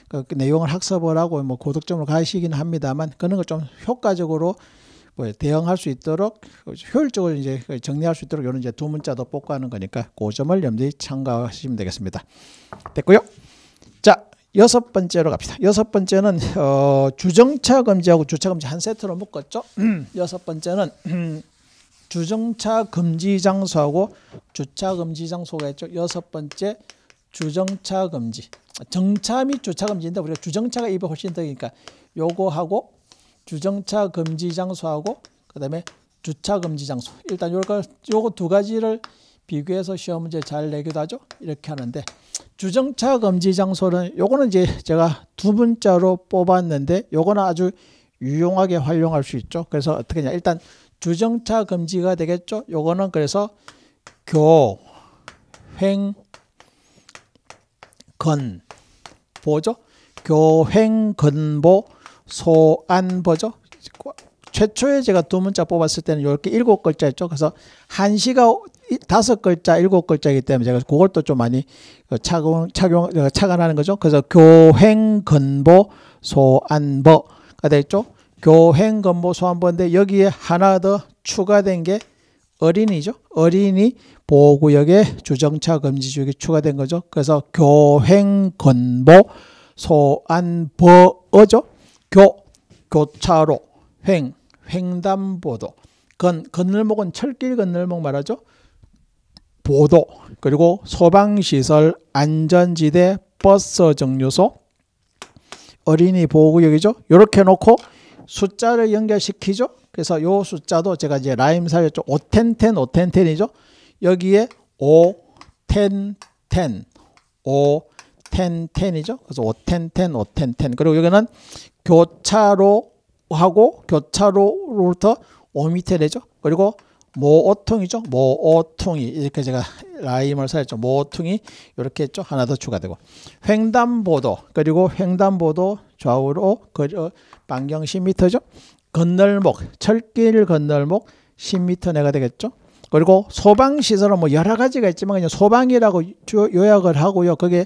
그 내용을 학습을 하고 뭐 고득점을 가시긴 합니다만 그런 걸좀 효과적으로 뭐 대응할 수 있도록 효율적으로 이제 정리할 수 있도록 이런 이제 두 문자 도 뽑고 하는 거니까 그 점을 염두에 참고하시면 되겠습니다. 됐고요. 자, 여섯 번째로 갑시다. 여섯 번째는 어, 주정차 금지하고 주차 금지 한 세트로 묶었죠. 여섯 번째는 주정차 금지 장소하고 주차 금지 장소가 있죠. 여섯 번째 주정차 금지. 정차 및 주차 금지인데 우리가 주정차가 입에 훨씬 더니까 그러니까 요거하고 주정차 금지 장소하고 그다음에 주차 금지 장소. 일단 요걸 요거 두 가지를 비교해서 시험 문제 잘 내기도 하죠. 이렇게 하는데 주정차 금지 장소는 요거는 이제 제가 두 문자로 뽑았는데 요거는 아주 유용하게 활용할 수 있죠. 그래서 어떻게 냐 일단 주정차 금지가 되겠죠. 요거는 그래서 교횡건 보죠. 교횡건보 소안버죠. 최초에 제가 두 문자 뽑았을 때는 이렇게 일곱 글자였죠. 그래서 한시가 다섯 글자, 일곱 글자이기 때문에 제가 그걸 또 좀 많이 그 착용, 착용, 어, 착안하는 거죠. 그래서 교행근보 소안버가 되겠죠. 교행근보 소안버인데 여기에 하나 더 추가된 게 어린이죠. 어린이 보호구역에 주정차 금지구역이 추가된 거죠. 그래서 교행근보 소안버어죠. 교, 교차로, 횡, 횡단보도, 건, 건널목은 철길 건널목 말하죠. 보도, 그리고 소방시설, 안전지대, 버스 정류소, 어린이 보호구역이죠. 이렇게 놓고 숫자를 연결시키죠. 그래서 요 숫자도 제가 이제 라임 살렸죠. 5텐텐, 5텐텐이죠. 여기에 5, 10, 10, 5, 이죠 그래서 5, 10, 10, 5, 그리고 여기는 교차로 하고 교차로로부터 5m 되죠 그리고 모어통이죠. 모어통이 이렇게 제가 라임을 써했죠. 모어통이 이렇게 했죠. 하나 더 추가되고 횡단보도 그리고 횡단보도 좌우로 그 어, 반경 10m죠. 건널목 철길 건널목 10m 내가 되겠죠. 그리고 소방시설은 뭐 여러 가지가 있지만 그냥 소방이라고 요약을 하고요. 그게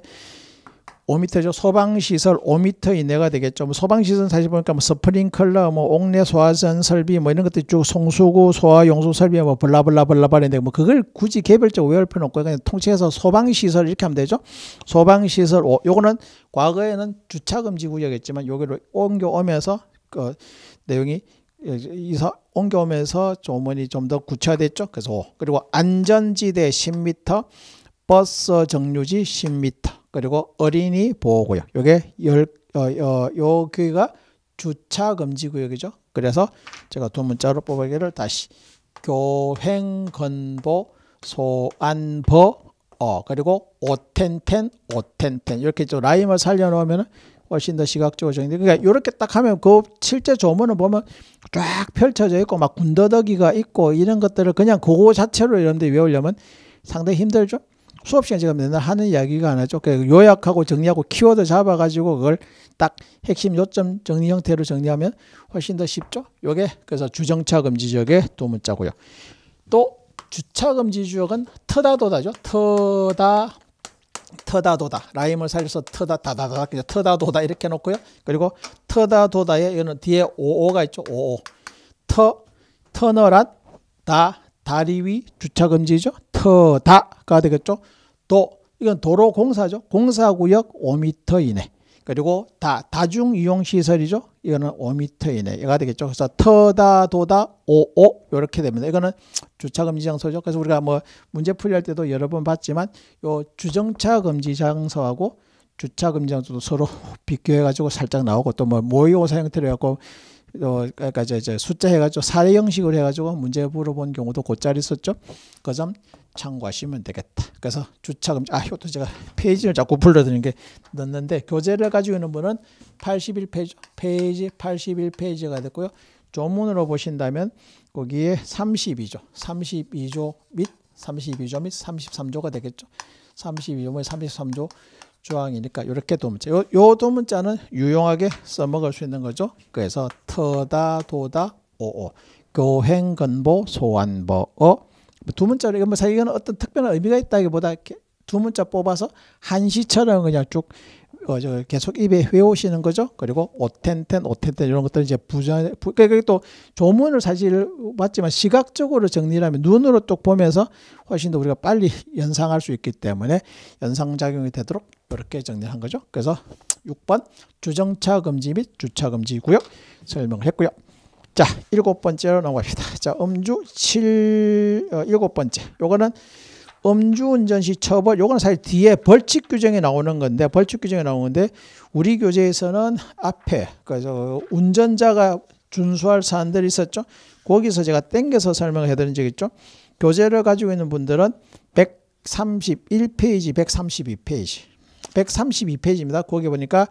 5미터죠 소방시설 5미터 이내가 되겠죠. 뭐 소방시설은 사실 보니까 뭐 스프링클러, 뭐 옥내 소화전 설비 뭐 이런 것들이 쭉 송수구 소화 용수 설비 뭐 블라블라블라블라인데 뭐 그걸 굳이 개별적으로 외울 필요는 없고 그냥 통칭해서 소방시설 이렇게 하면 되죠. 소방시설 5. 요거는 과거에는 주차금지 구역이었지만 요기로 옮겨오면서 그 내용이 이사 옮겨오면서 조문이 좀 더 구체화됐죠. 그래서 5. 그리고 안전지대 1 0터 버스 정류지 10m 그리고 어린이 보호구역 요게 열, 어, 어, 여기가 주차 금지 구역이죠 그래서 제가 두 문자로 뽑아기를 다시 교행 건보 소안버 어 그리고 오텐텐 오텐텐 이렇게 좀 라임을 살려놓으면 훨씬 더 시각적으로 정리. 그러니까 이렇게 딱 하면 그 실제 조문을 보면 쫙 펼쳐져 있고 막 군더더기가 있고 이런 것들을 그냥 그거 자체로 이런데 외우려면 상당히 힘들죠. 수업 시간 제가 맨날 하는 이야기가 하나죠. 그 요약하고 정리하고 키워드 잡아가지고 그걸 딱 핵심 요점 정리 형태로 정리하면 훨씬 더 쉽죠. 요게 그래서 주정차 금지 지역의 또 문자고요. 또 주차 금지 지역은 터다도다죠. 터다 터다도다 라임을 살려서 터다 다다다 그냥 터다도다 이렇게 놓고요. 그리고 터다도다에 이거는 뒤에 오오가 있죠. 오오 터 터널한 다 다리 위 주차 금지죠. 터다가 되겠죠. 도 이건 도로 공사죠. 공사구역 5m 이내. 그리고 다 다중 이용 시설이죠. 이거는 5m 이내가 되겠죠. 그래서 터다 도다 오오 이렇게 됩니다. 이거는 주차 금지 장소죠. 그래서 우리가 뭐 문제 풀이할 때도 여러 번 봤지만 요 주정차 금지 장소하고 주차 금지 장소도 서로 비교해 가지고 살짝 나오고 또 뭐 모의고사 형태로 해갖고 어, 그러니까 이제, 이제 숫자 해가지고 사례 형식으로 해가지고 문제 물어본 경우도 곧잘 있었죠. 그 점 참고하시면 되겠다. 그래서 주차 금 아, 이것도 제가 페이지를 자꾸 불러드리는 게 넣는데 교재를 가지고 있는 분은 81페이지, 페이지 81페이지가 됐고요. 조문으로 보신다면 거기에 32조, 32조 및 32조 및 33조가 되겠죠. 32조 및 33조 조항이니까 이렇게 도문자. 요, 요 도문자는 유용하게 써먹을 수 있는 거죠. 그래서 터다, 도다, 오오. 교행, 건보 소환, 보어. 두 문자로 이거뭐 사실 이건 어떤 특별한 의미가 있다기보다 이렇게 두 문자 뽑아서 한시처럼 그냥 쭉 어, 저 계속 입에 회오시는 거죠. 그리고 오텐텐, 오텐텐 이런 것들 이제 부자, 부, 그러니까 또 조문을 사실 봤지만 시각적으로 정리하면 눈으로 쭉 보면서 훨씬 더 우리가 빨리 연상할 수 있기 때문에 연상작용이 되도록 그렇게 정리한 거죠. 그래서 6번 주정차 금지 및 주차 금지 구역 설명을 했고요. 자, 일곱 번째로 넘어갑시다. 자, 음주 7, 어, 일곱 번째. 요거는 음주운전 시 처벌 요거는 사실 뒤에 벌칙 규정에 나오는 건데 벌칙 규정에 나오는데 우리 교재에서는 앞에 그래서 운전자가 준수할 사안들이 있었죠. 거기서 제가 땡겨서 설명을 해드린 적 있죠. 교재를 가지고 있는 분들은 131페이지, 132페이지, 132페이지입니다. 거기 보니까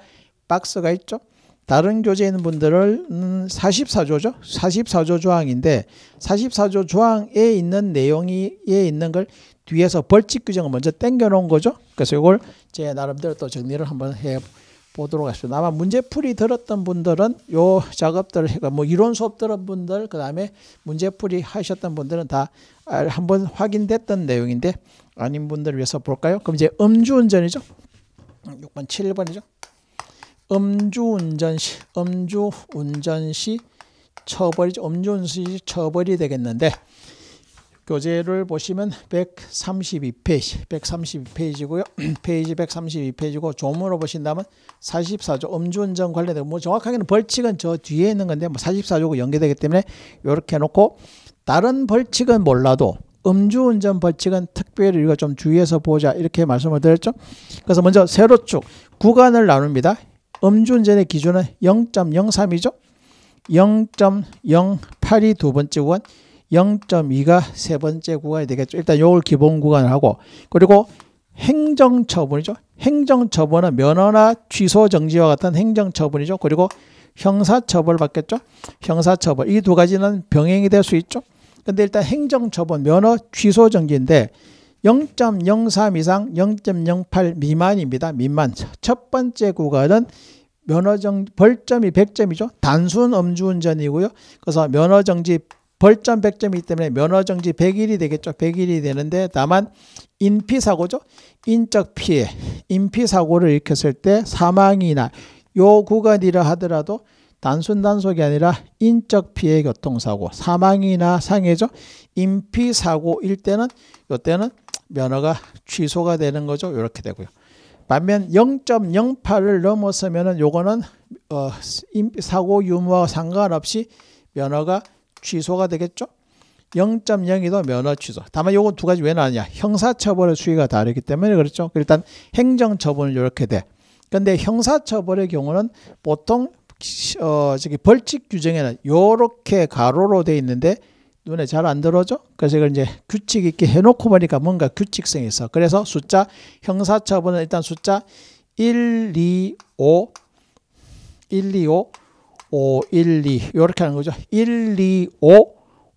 박스가 있죠. 다른 교재에 있는 분들은 44조죠. 44조 조항인데 44조 조항에 있는 내용이에 있는 걸 뒤에서 벌칙 규정을 먼저 땡겨놓은 거죠. 그래서 이걸 제 나름대로 또 정리를 한번 해 보도록 하겠습니다. 아마 문제풀이 들었던 분들은 요 작업들을 그러니까 뭐 이론 수업 들은 분들 그다음에 문제풀이 하셨던 분들은 다 한번 확인됐던 내용인데 아닌 분들을 위해서 볼까요? 그럼 이제 음주운전이죠. 6번 7번이죠. 음주운전 시 음주운전 시 처벌이죠. 음주운전 시 처벌이 되겠는데 교재를 보시면 132페이지, 132페이지고요. 페이지 132페이지고 조문으로 보신다면 44조 음주운전 관련된 뭐 정확하게는 벌칙은 저 뒤에 있는 건데 뭐 44조고 연계되기 때문에 이렇게 해놓고 다른 벌칙은 몰라도 음주운전 벌칙은 특별히 우리가 좀 주의해서 보자 이렇게 말씀을 드렸죠. 그래서 먼저 세로 축 구간을 나눕니다. 음주운전의 기준은 0.03이죠. 0.08이 두 번째 구간, 0.2가 세 번째 구간이 되겠죠. 일단 요걸 기본 구간을 하고 그리고 행정처분이죠. 행정처분은 면허나 취소 정지와 같은 행정처분이죠. 그리고 형사처벌 받겠죠. 형사처벌 이 두 가지는 병행이 될 수 있죠. 근데 일단 행정처분 면허 취소 정지인데 0.03 이상 0.08 미만입니다. 미만 첫 번째 구간은 면허정 벌점이 100점이죠. 단순 음주운전이고요. 그래서 면허정지 벌점 100점이기 때문에 면허정지 100일이 되겠죠. 100일이 되는데 다만 인피사고죠. 인적 피해, 인피사고를 일으켰을 때 사망이나 요 구간이라 하더라도 단순 단속이 아니라 인적 피해 교통사고, 사망이나 상해죠. 인피사고일 때는 요때는 면허가 취소가 되는 거죠. 이렇게 되고요. 반면 0.08을 넘어서면은 요거는 어, 사고 유무와 상관없이 면허가 취소가 되겠죠. 0.02도 면허 취소. 다만 요건 두 가지 왜 나느냐. 형사처벌의 수위가 다르기 때문에 그렇죠. 일단 행정처분을 이렇게 돼. 근데 형사처벌의 경우는 보통 어, 저기 벌칙 규정에는 요렇게 가로로 돼 있는데 눈에 잘 안 들어오죠? 그래서 이걸 이제 규칙 있게 해놓고 보니까 뭔가 규칙성이 있어. 그래서 숫자, 형사처분은 일단 숫자 1, 2, 5, 1, 2, 5, 5, 1, 2 이렇게 하는 거죠. 1, 2, 5,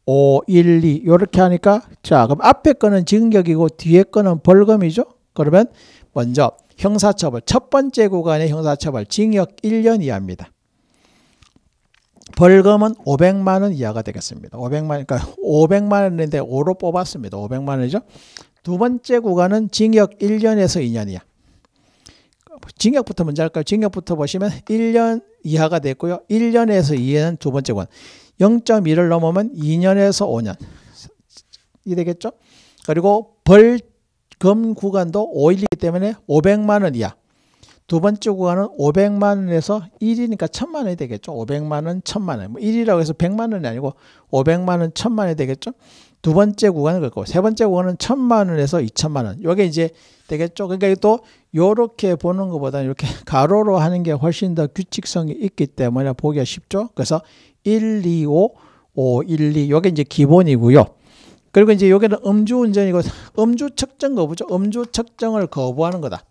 5, 1, 2 이렇게 하니까 자 그럼 앞에 거는 징역이고 뒤에 거는 벌금이죠. 그러면 먼저 형사처벌 첫 번째 구간의 형사처벌 징역 1년 이하입니다. 벌금은 500만 원 이하가 되겠습니다. 500만 그러니까 500만 원인데 5로 뽑았습니다. 500만 원이죠. 두 번째 구간은 징역 1년에서 2년 이야 징역부터 먼저 할까요? 징역부터 보시면 1년 이하가 됐고요. 1년에서 2년 두 번째 권. 0.1을 넘으면 2년에서 5년. 이 되겠죠? 그리고 벌금 구간도 5일이기 때문에 500만 원 이하. 두 번째 구간은 500만 원에서 1이니까 1000만 원이 되겠죠. 500만 원, 1000만 원. 뭐 1이라고 해서 100만 원이 아니고 500만 원, 1000만 원이 되겠죠. 두 번째 구간은 그렇고세 번째 구간은 천만 원에서 이천만 원. 요게 이제 되겠죠. 그러니까 또 요렇게 보는 것보다는 이렇게 가로로 하는 게 훨씬 더 규칙성이 있기 때문에 보기가 쉽죠. 그래서 1, 2, 5, 5, 1, 2 요게 이제 기본이고요. 그리고 이제 요게는 음주 운전이고 음주 측정 거부죠. 음주 측정을 거부하는 거다.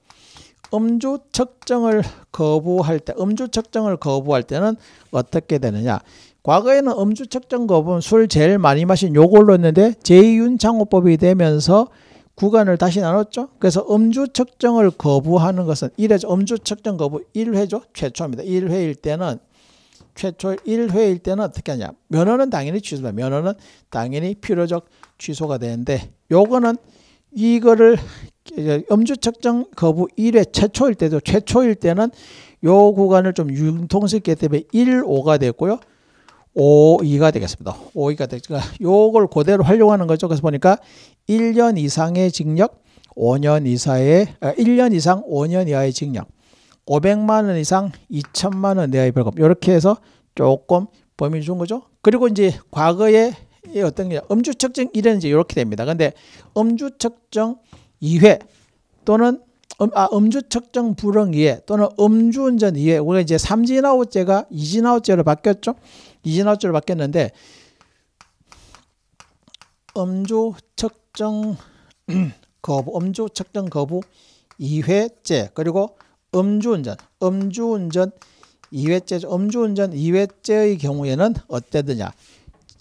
음주 측정을 거부할 때, 음주 측정을 거부할 때는 어떻게 되느냐? 과거에는 음주 측정 겁은 술 제일 많이 마신 요걸로 했는데 제이윤창호법이 되면서 구간을 다시 나눴죠. 그래서 음주 측정을 거부하는 것은 1회죠. 음주 측정 거부 1회죠. 최초입니다. 1회일 때는 최초 1회일 때는 어떻게 하냐. 면허는 당연히 취소다. 면허는 당연히 필요적 취소가 되는데 요거는 이거를 음주 측정 거부 1회 최초일 때도 최초일 때는 요 구간을 좀 융통식 개탭에 1, 5가 됐고요. 52가 되겠습니다. 52가 되니까 그러니까 요걸 그대로 활용하는 거죠. 그래서 보니까 1년 이상의 징역, 5년 이상의 1년 아, 이상 5년 이하의 징역, 500만 원 이상 2천만 원이하의 벌금. 이렇게 해서 조금 범위 준 거죠. 그리고 이제 과거에 어떤 게 음주 측정 이회는 이제 렇게 됩니다. 근데 음주 측정 2회 또는 음, 아, 음주 측정 불응 이회 또는 음주운전 이회 우리가 이제 삼진아웃제가이진아웃제로 바뀌었죠. 이진화주를 바뀌었는데 음주 측정 거부, 음주 측정 거부 2회째 그리고 음주운전, 음주운전 2회째, 음주운전 2회째의 경우에는 어때드냐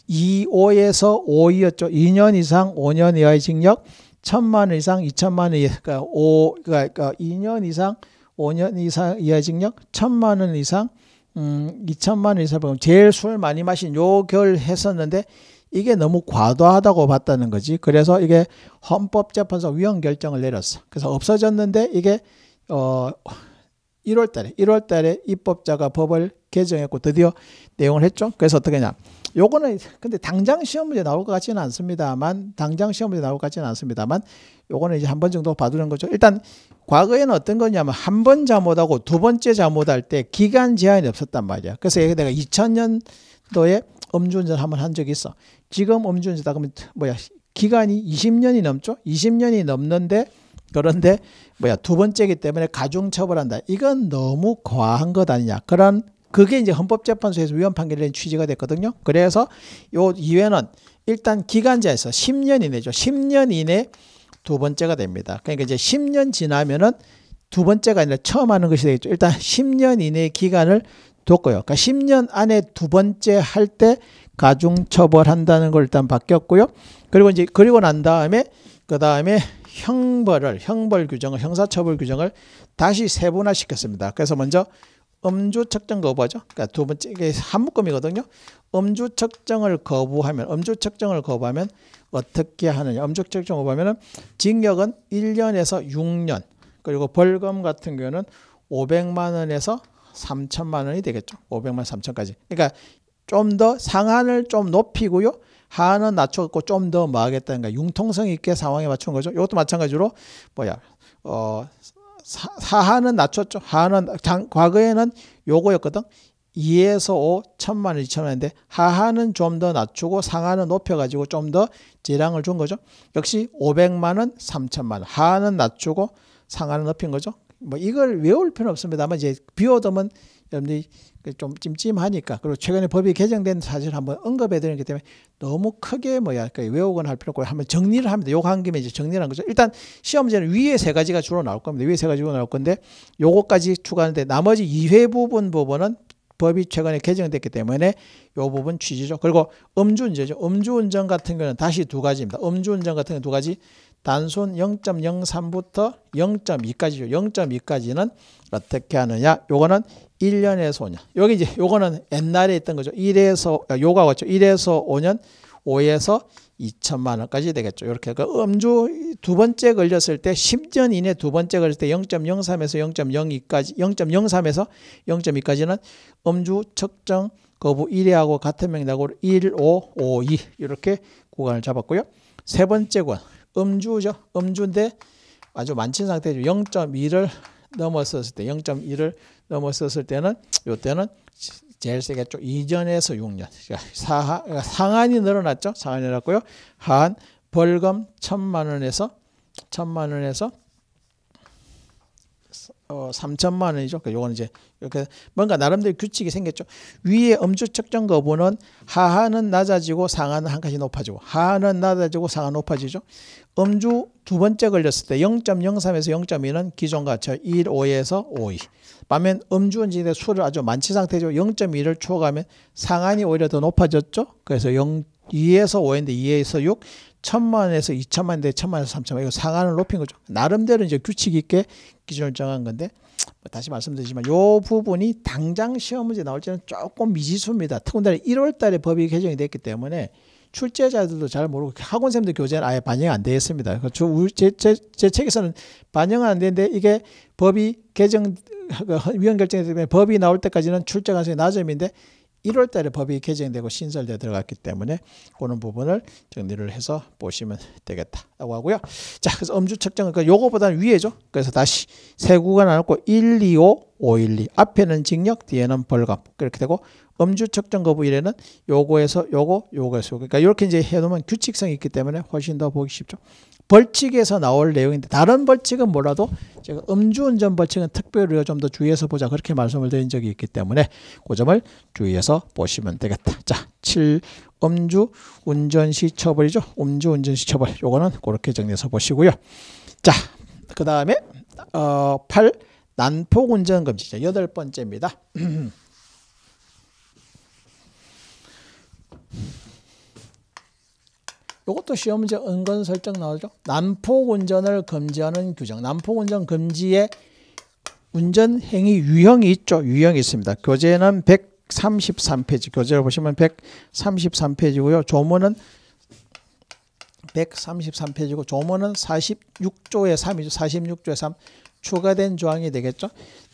2호에서 5이였죠 2년 이상 5년 이하의 징역, 1천만 원 이상 2천만 원 이하, 그러니까 5, 그러니까 2년 이상 5년 이상 이하 의 징역, 1천만 원 이상 음, 2천만 이상 보면 제일 술 많이 마신 요 결 했었는데 이게 너무 과도하다고 봤다는 거지. 그래서 이게 헌법재판소 위헌 결정을 내렸어. 그래서 없어졌는데 이게 어 1월 달에 1월 달에 입법자가 법을 개정했고 드디어 내용을 했죠. 그래서 어떻게냐? 요거는 근데 당장 시험 문제 나올 것 같지는 않습니다만 당장 시험 문제 나올 것 같지는 않습니다만 요거는 이제 한 번 정도 봐두는 거죠. 일단 과거에는 어떤 거냐면 한 번 잘못하고 두 번째 잘못할 때 기간 제한이 없었단 말이야. 그래서 내가 2000년도에 음주운전 한번 한 적이 있어. 지금 음주운전다 그면 뭐야 기간이 20년이 넘죠. 20년이 넘는데 그런데 뭐야 두 번째기 때문에 가중처벌한다. 이건 너무 과한 것 아니냐. 그런 그게 이제 헌법재판소에서 위헌 판결 이된 취지가 됐거든요. 그래서 요 이외는 일단 기간제에서 10년 이내죠. 10년 이내 두 번째가 됩니다. 그러니까 이제 10년 지나면은 두 번째가 아니라 처음 하는 것이 되겠죠. 일단 10년 이내 기간을 뒀고요. 그러니까 10년 안에 두 번째 할 때 가중처벌한다는 걸 일단 바뀌었고요. 그리고 이제 그리고 난 다음에 그 다음에 형벌을 형벌 규정을 형사처벌 규정을 다시 세분화시켰습니다. 그래서 먼저 음주 측정 거부하죠. 그러니까 두 번째 이게 한 묶음이거든요. 음주 측정을 거부하면 음주 측정을 거부하면 어떻게 하느냐. 음주 측정 거부하면 징역은 1년에서 6년 그리고 벌금 같은 경우는 500만 원에서 3천만 원이 되겠죠. 500만 3천까지. 그러니까 좀 더 상한을 좀 높이고요. 한은 낮춰갖고 좀더뭐 하겠다는 가 그러니까 융통성 있게 상황에 맞춘 거죠. 이것도 마찬가지로 뭐야 어 사하는 낮췄죠. 하하는 장, 과거에는 요거였거든. 2에서 5, 천만, 원, 2천만인데 원 하하는 좀 더 낮추고 상하는 높여가지고 좀 더재량을준 거죠. 역시 500만원, 3천만원. 하하는 낮추고 상하는 높인 거죠. 뭐 이걸 외울 필요는 없습니다만 이제 비워두면 여러분들이 그 좀 찜찜하니까 그리고 최근에 법이 개정된 사실 한번 언급해 드렸기 때문에 너무 크게 뭐야 그 외우거나 할 필요 없고 한번 정리를 합니다. 요거 한 김에 이제 정리를 한 거죠. 일단 시험제는 위에 세 가지가 주로 나올 겁니다. 위에 세 가지가 나올 건데 요거까지 추가하는데 나머지 2회 부분 부분은 법이 최근에 개정됐기 때문에 요 부분 취지죠. 그리고 음주운전죠 음주운전 같은 경우는 다시 두 가지입니다. 음주운전 같은 경우 는두 가지 단순 0.03부터 0.2까지죠. 0.2까지는 어떻게 하느냐? 요거는 1년의 소년. 여기 이제 요거는 옛날에 있던 거죠. 1에서 아, 요가 왔죠. 1에서 5년, 5에서 2천만 원까지 되겠죠. 이렇게 그 음주 두 번째 걸렸을 때 10년 이내 두 번째 걸릴 때 0.03에서 0.02까지 0.03에서 0.2까지는 음주 측정 거부 1회하고 같은 명락으로 1, 5, 5, 2 이렇게 구간을 잡았고요. 세 번째 구간 음주죠. 음주인데 아주 만친 상태죠. 0.2를 넘었었을 때 0.1을 넘었었을 때는 요때는 제일 세게 좀 이전에서 6년 그러니까 사, 하 그러니까 상한이 늘어났죠. 상한이 늘었고요. 한 벌금 천만 원에서 천만 원에서 어, 3천만 원이죠. 그 그러니까 요거는 이제 이렇게 뭔가 나름대로 규칙이 생겼죠. 위에 음주 측정 거부는 하하는 낮아지고 상하는 한 가지 높아지고 하하는 낮아지고 상하 높아지죠. 음주 두 번째 걸렸을 때 0.03에서 0.2는 기존과 같죠. 1.5에서 5이. 반면 음주는 이제 수를 아주 만취 상태죠. 0.2를 초과하면 상한이 오히려 더 높아졌죠. 그래서 0 2에서 5인데 2에서 6, 천만에서 이천만 대 천만에서 삼천만 이거 상한을 높인 거죠. 나름대로 이제 규칙 있게 기준을 정한 건데 뭐 다시 말씀드리지만 요 부분이 당장 시험 문제 나올지는 조금 미지수입니다. 특군다나 1월 달에 법이 개정이 됐기 때문에 출제자들도 잘 모르고 학원생들 교재는 아예 반영이 안 되어 있습니다. 그러니까 제, 제, 제 책에서는 반영은 안 되는데 이게 법이 개정 그 위원결정이 되면 법이 나올 때까지는 출제 가능성이 낮음인데 1월 달에 법이 개정되고 신설돼 들어갔기 때문에 그런 부분을 정리를 해서 보시면 되겠다라고 하고요. 자, 그래서 음주 측정은 그 요거보다는 위에죠. 그래서 다시 세 구간 나눴고 1, 2, 5, 5, 1, 2. 앞에는 징역, 뒤에는 벌금. 그렇게 되고 음주 측정 거부 그 일에는 요거에서 요거, 요거에서 요거. 그러니까 이렇게 이제 해 놓으면 규칙성이 있기 때문에 훨씬 더 보기 쉽죠. 벌칙에서 나올 내용인데 다른 벌칙은 몰라도 제가 음주운전 벌칙은 특별히 좀 더 주의해서 보자 그렇게 말씀을 드린 적이 있기 때문에 그 점을 주의해서 보시면 되겠다. 자, 7 음주운전 시 처벌이죠. 음주운전 시 처벌 요거는 그렇게 정리해서 보시고요. 자, 그 다음에 어, 8 난폭운전 금지. 자, 여덟 번째입니다. 이것도 시험 문제 은근 설정 나오죠. 난폭 운전을 금지하는 규정. 난폭 운전 금지에 운전 행위 유형이 있죠. 유형이 있습니다. 교재는 133페이지. 교재를 보시면 133페이지고요. 조문은 133페이지고 조문은 46조의 3이죠. 46조의 3. 추가된 조항이 되겠죠.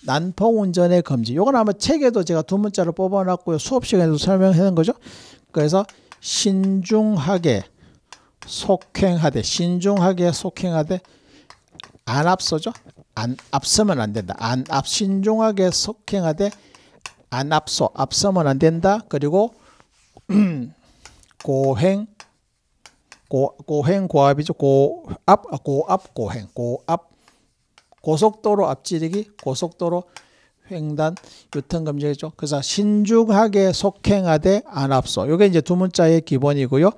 난폭 운전의 금지. 이건 아마 책에도 제가 두 문자로 뽑아놨고요. 수업 시간에도 설명하는 거죠. 그래서 신중하게 속행하되 신중하게 속행하되 안 앞서죠? 안 앞서면 안 된다. 안 앞 신중하게 속행하되 안 앞서 앞서면 안 된다. 그리고 고행 고, 고행 고압이죠. 고압 아, 고압 고행 고압 고속도로 앞지르기 고속도로 횡단 유턴 금지죠. 그래서 신중하게 속행하되 안 앞서. 이게 이제 두 문자의 기본이고요.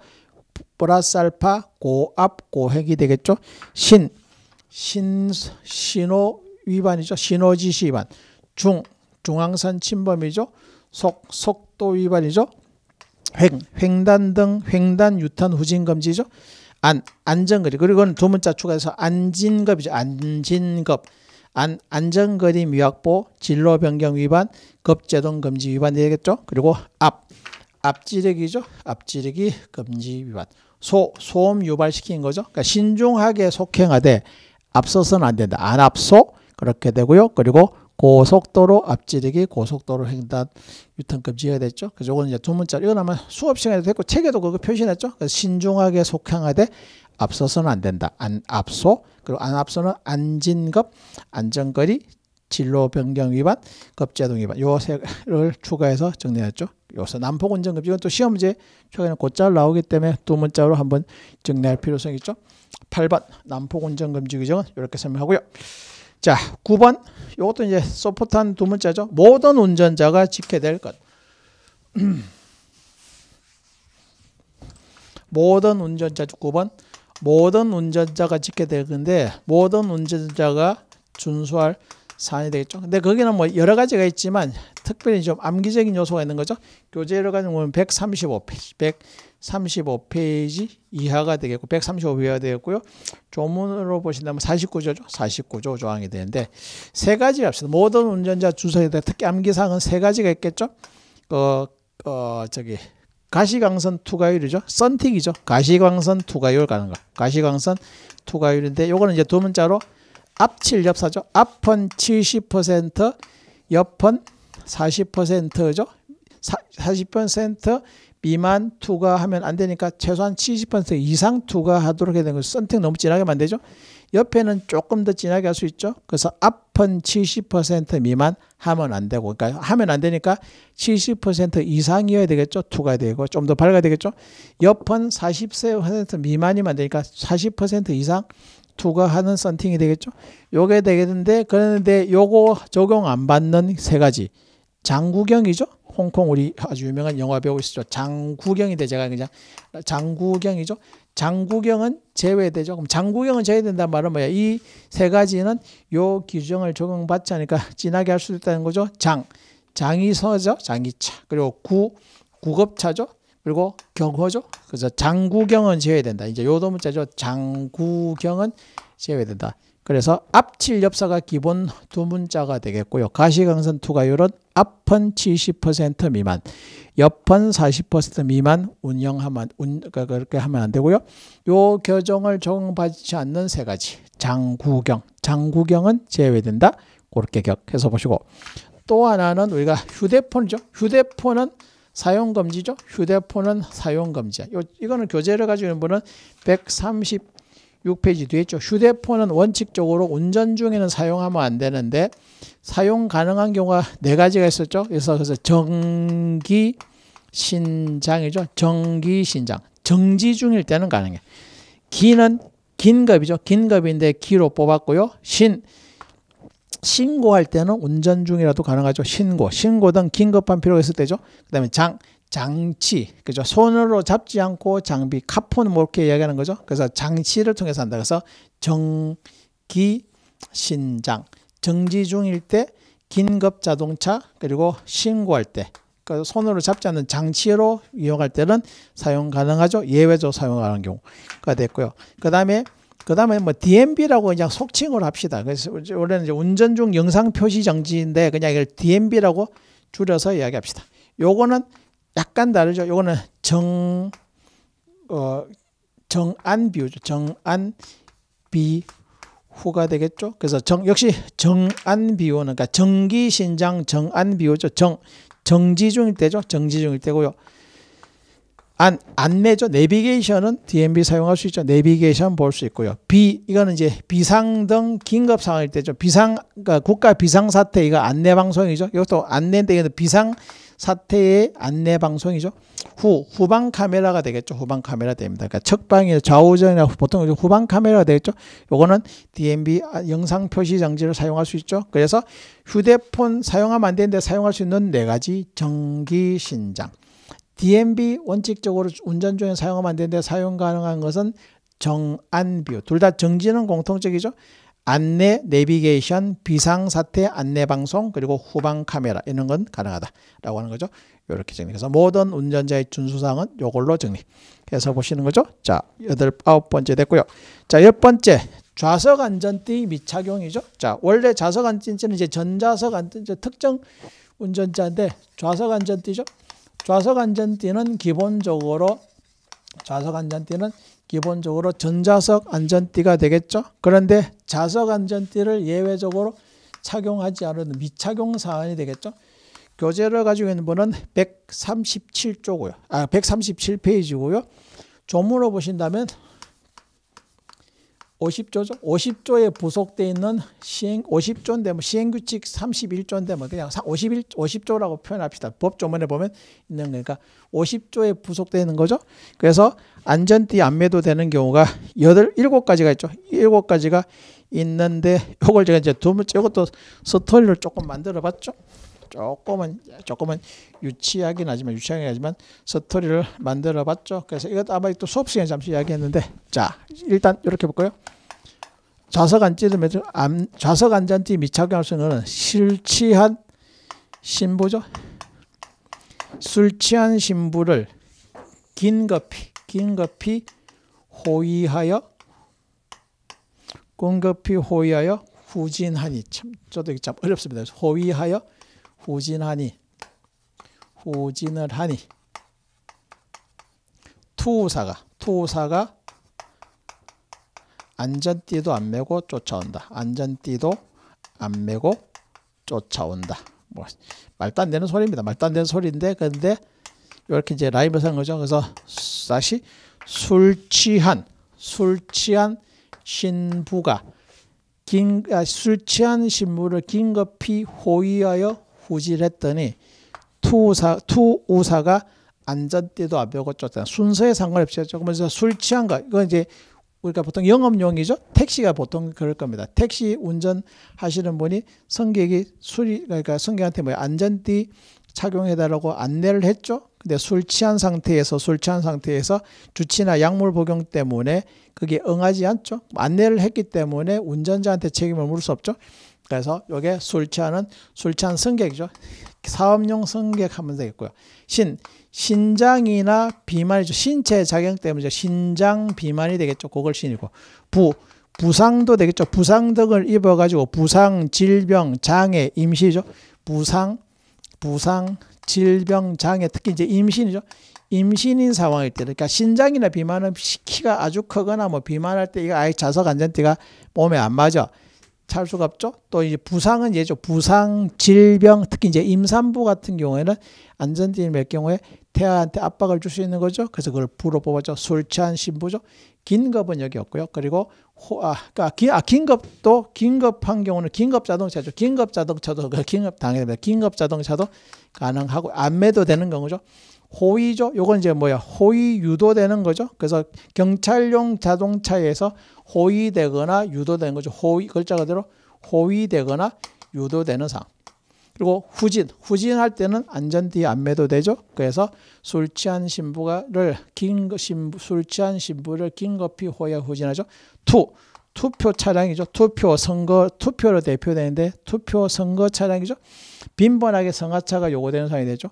플러스 알파 고압 고핵이 되겠죠. 신, 신 신호 위반이죠. 신호 지시 위반. 중, 중앙선 침범이죠. 속, 속도 위반이죠. 횡, 횡단 등 횡단 유턴 후진 금지죠. 안, 안전거리. 그리고 이두 문자 추가해서 안진급이죠. 안진급. 안, 안전거리 미확보, 진로 변경 위반, 급제동 금지 위반 되겠죠. 그리고 앞, 앞지르기죠. 앞지르기 금지 위반. 소, 소음 유발시킨 거죠. 그러니까 신중하게 속행하되 앞서서는 안 된다. 안 앞서 그렇게 되고요. 그리고 고속도로 앞지르기 고속도로 횡단 유턴 금지해야 됐죠. 그래서 요건 이제 두 문자 이건 아마 수업 시간에도 했고 책에도 그거 표시했죠. 그래서 신중하게 속행하되 앞서서는 안 된다. 안 앞서 그리고 안 앞서는 안진급 안전거리 진로 변경 위반 급제동 위반 요세를 추가해서 정리했죠. 여기서 남포 운전급지 이또 시험제 최근에 곧잘 나오기 때문에 두 문자로 한번 정리할 필요성이 있죠. 8번 남포 운전금지 규정은 이렇게 설명하고요. 자, 9번 이것도 이제 소프트한두 문자죠. 모든 운전자가 지켜야 될 것. 모든 운전자 9번 모든 운전자가 지켜야 될 건데 모든 운전자가 준수할 사안이 되겠죠. 근데 거기는 뭐 여러 가지가 있지만 특별히 좀 암기적인 요소가 있는 거죠. 교재를 가지고 135페이지, 135페이지 이하가 되겠고 135페이지 가 되겠고요. 조문으로 보신다면 49조죠. 49조 조항이 되는데 세 가지 합시다. 모든 운전자 주소에다 특히 암기사항은 세 가지가 있겠죠. 어, 어 저기 가시광선 투과율이죠. 썬틱이죠. 가시광선 투과율 가는 거. 가시광선 투과율인데 요거는 이제 두 문자로 앞칠엽사죠. 앞은 70%, 옆은 40%죠. 40% 미만 투과하면 안 되니까 최소한 70% 이상 투과하도록 해야 되는 거죠. 선택 너무 진하게 만들죠 옆에는 조금 더 진하게 할 수 있죠. 그래서 앞은 70% 미만 하면 안 되고, 그러니까 하면 안 되니까 70% 이상이어야 되겠죠. 투가 되고 좀 더 밝아야 되겠죠. 옆은 40% 미만이면 안 되니까 40% 이상 투과하는 썬팅이 되겠죠. 요게 되겠는데 그런데 요거 적용 안 받는 세 가지. 장구경이죠. 홍콩 우리 아주 유명한 영화 배우시죠. 장구경인데 제가 그냥 장구경이죠. 장구경은 제외되죠. 그럼 장구경은 제외된단 말은 뭐야? 이 세 가지는 요 규정을 적용받지 않으니까 진하게 할 수 있다는 거죠. 장, 장이 서죠. 장이 차. 그리고 구, 구급차죠. 그리고 경호죠. 그래서 장구경은 제외된다. 이제 요도 문자죠. 장구경은 제외된다. 그래서 앞칠엽사가 기본 두 문자가 되겠고요. 가시광선 투과율은 앞은 70% 미만, 옆은 40% 미만 운영하면 운, 그, 그렇게 하면 안 되고요. 요 교정을 적용받지 않는 세 가지 장구경, 장구경은 제외된다. 그렇게 기억해서 보시고 또 하나는 우리가 휴대폰이죠. 휴대폰은 사용금지죠. 휴대폰은 사용금지 이거는 교재를 가지고 있는 분은 130 6페이지 뒤에 있죠. 휴대폰은 원칙적으로 운전 중에는 사용하면 안 되는데 사용 가능한 경우가 네 가지가 있었죠. 그래서 그래서 정기 신장이죠. 정기 신장. 정지 중일 때는 가능해. 기는 긴급이죠. 긴급인데 기로 뽑았고요. 신 신고할 때는 운전 중이라도 가능하죠. 신고, 신고 등 긴급한 필요가 있을 때죠. 그 다음에 장, 장치, 그죠? 손으로 잡지 않고 장비, 카폰 뭐 이렇게 이야기하는 거죠. 그래서 장치를 통해서 한다. 그래서 정기 신장, 정지 중일 때, 긴급 자동차, 그리고 신고할 때, 그 손으로 잡지 않는 장치로 이용할 때는 사용 가능하죠. 예외적으로 사용하는 경우가 됐고요. 그 다음에 그 다음에 뭐 DMB라고 그냥 속칭을 합시다. 그래서 원래는 이제 운전 중 영상 표시 정지인데 그냥 이걸 DMB라고 줄여서 이야기합시다. 요거는 약간 다르죠. 요거는 정, 어, 정 안 비유죠. 정 안 비후가 되겠죠. 그래서 정, 역시 정안 비유는, 그러니까 정기신장 정안 비유죠. 정, 정지 중일 때죠. 정지 중일 때고요. 안, 안내죠. 내비게이션은 DMB 사용할 수 있죠. 내비게이션 볼 수 있고요. 비, 이거는 이제 비상 등 긴급 상황일 때죠. 비상, 그러니까 국가 비상사태, 이거 안내방송이죠. 이것도 안내인데, 이거 비상 사태의 안내 방송이죠. 후 후방 카메라가 되겠죠. 후방 카메라 됩니다. 그러니까 측방이 좌우전이나 보통 후방 카메라가 되겠죠. 요거는 DMB 영상 표시 장치를 사용할 수 있죠. 그래서 휴대폰 사용하면 안 되는데 사용할 수 있는 네 가지 전기 신장. DMB 원칙적으로 운전 중에 사용하면 안 되는데 사용 가능한 것은 정안뷰. 둘 다 정지는 공통적이죠. 안내, 내비게이션, 비상사태 안내방송, 그리고 후방 카메라 이런 건 가능하다라고 하는 거죠. 이렇게 정리. 해서 모든 운전자의 준수사항은 이걸로 정리해서 보시는 거죠. 자, 여덟, 아홉 번째 됐고요. 자, 열 번째. 좌석 안전띠 미착용이죠. 자, 원래 좌석 안전띠는 이제 전좌석 안전띠 특정 운전자인데 좌석 안전띠죠. 좌석 안전띠는 기본적으로 좌석 안전띠는 기본적으로 전자석 안전띠가 되겠죠. 그런데 자석 안전띠를 예외적으로 착용하지 않은 미착용 사안이 되겠죠. 교재를 가지고 있는 분은 137조고요. 아, 137페이지고요. 조문을 보신다면 50조죠. 50조에 부속돼 있는 시행 50조인데 뭐 시행규칙 31조인데 뭐 그냥 51 50조라고 표현합시다. 법조문에 보면 있는 거니까 50조에 부속돼 있는 거죠. 그래서 안전띠 안 매도 되는 경우가 8, 7 가지가 있죠. 7 가지가 있는데 이걸 제가 이제 두 번째 이것도 스토리를 조금 만들어 봤죠. 조금은 조금은 유치하긴 하지만 유치하긴 하지만 스토리를 만들어 봤죠. 그래서 이것도 아마 또 수업 시간에 잠시 이야기했는데 자, 일단 이렇게 볼까요? 좌석 안전띠 좌석 안전띠 미착용할 수는 실치한 신부죠. 술 취한 신부를 긴급히 긴급히 호의하여 공급히 호의하여 후진하니 참 저도 이게 참 어렵습니다. 호의하여 후진하니 후진을 하니 투우사가 투우사가 안전띠도 안 메고 쫓아온다. 안전띠도 안 메고 쫓아온다. 뭐 말도 안 되는 소리입니다. 말도 안 되는 소리인데 근데 이렇게 이제 라이브산 거죠. 그래서 다시 술 취한 술 취한 신부가 긴, 아, 술 취한 신부를 긴급히 호위하여 후질했더니 투우사, 투우사가 안전띠도 안 배고 쫓다. 순서에 상관없이 조금면서 술 취한 거. 이건 이제 우리가 보통 영업용이죠. 택시가 보통 그럴 겁니다. 택시 운전하시는 분이 승객이 술이 그러니까 승객한테 뭐 안전띠 착용해달라고 안내를 했죠. 근데 술 취한 상태에서 술 취한 상태에서 주치나 약물 복용 때문에 그게 응하지 않죠. 안내를 했기 때문에 운전자한테 책임을 물을 수 없죠. 그래서 요게 술 취하는 술 취한 승객이죠. 사업용 승객 하면 되겠고요. 신 신장이나 비만이죠. 신체 작용 때문에 신장 비만이 되겠죠. 그걸 신이고 부 부상도 되겠죠. 부상 등을 입어가지고 부상, 질병, 장애, 임시죠. 부상, 부상, 질병, 장애, 특히 이제 임신이죠. 임신인 상황일 때, 그러니까 신장이나 비만은 키가 아주 크거나 뭐 비만할 때 이거 아예 자석 안전띠가 몸에 안 맞아. 찰수가없죠또 이제 부상은 예죠. 부상, 질병, 특히 이제 임산부 같은 경우에는 안전띠임의 경우에 태아한테 압박을 줄 수 있는 거죠. 그래서 그걸 부로 뽑았죠. 술 취한 신부죠. 긴급은 여기 없고요. 그리고 호, 아, 그러니까 기, 아, 긴급도 긴급한 경우는 긴급 자동차죠. 긴급 자동차도 그 긴급 당연합니다. 긴급 자동차도 가능하고 안매도 되는 경우죠. 호위죠. 요건 이제 뭐야? 호위 유도되는 거죠. 그래서 경찰용 자동차에서 호위되거나 유도되는 거죠. 호위 글자 그대로 호위되거나 유도되는 상. 그리고 후진, 후진할 때는 안전 뒤에 안매도 되죠. 그래서 술 취한 신부가를 긴술 신부, 취한 신부를 긴급히 호야 후진하죠. 투 투표 차량이죠. 투표 선거 투표로 대표되는데 투표 선거 차량이죠. 빈번하게 성하차가 요구되는 상황이 되죠.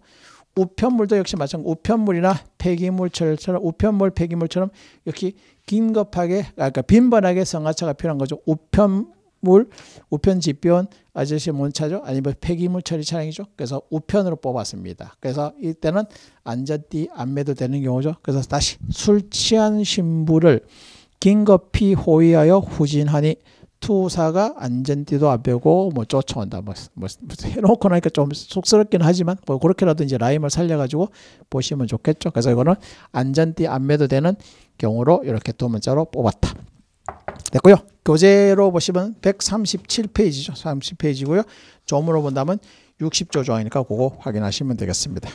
우편물도 역시 마찬가지 우편물이나 폐기물처럼 우편물 폐기물처럼 역시 긴급하게 아, 그러니까 빈번하게 성하차가 필요한 거죠. 우편물 우편집변 아저씨 문차죠. 아니면 폐기물 처리 차량이죠. 그래서 우편으로 뽑았습니다. 그래서 이때는 안전띠 안매도 되는 경우죠. 그래서 다시 술 취한 신부를 긴급히 호위하여 후진하니 투사가 안전띠도 안 빼고 뭐 쫓아온다 뭐, 뭐, 뭐 해놓고 나니까 좀속스럽긴 하지만 뭐 그렇게라도 이제 라임을 살려가지고 보시면 좋겠죠. 그래서 이거는 안전띠 안 매도 되는 경우로 이렇게 두 문자로 뽑았다. 됐고요. 교재로 보시면 137페이지죠. 30페이지고요. 점으로 본다면 60조 조항이니까 그거 확인하시면 되겠습니다.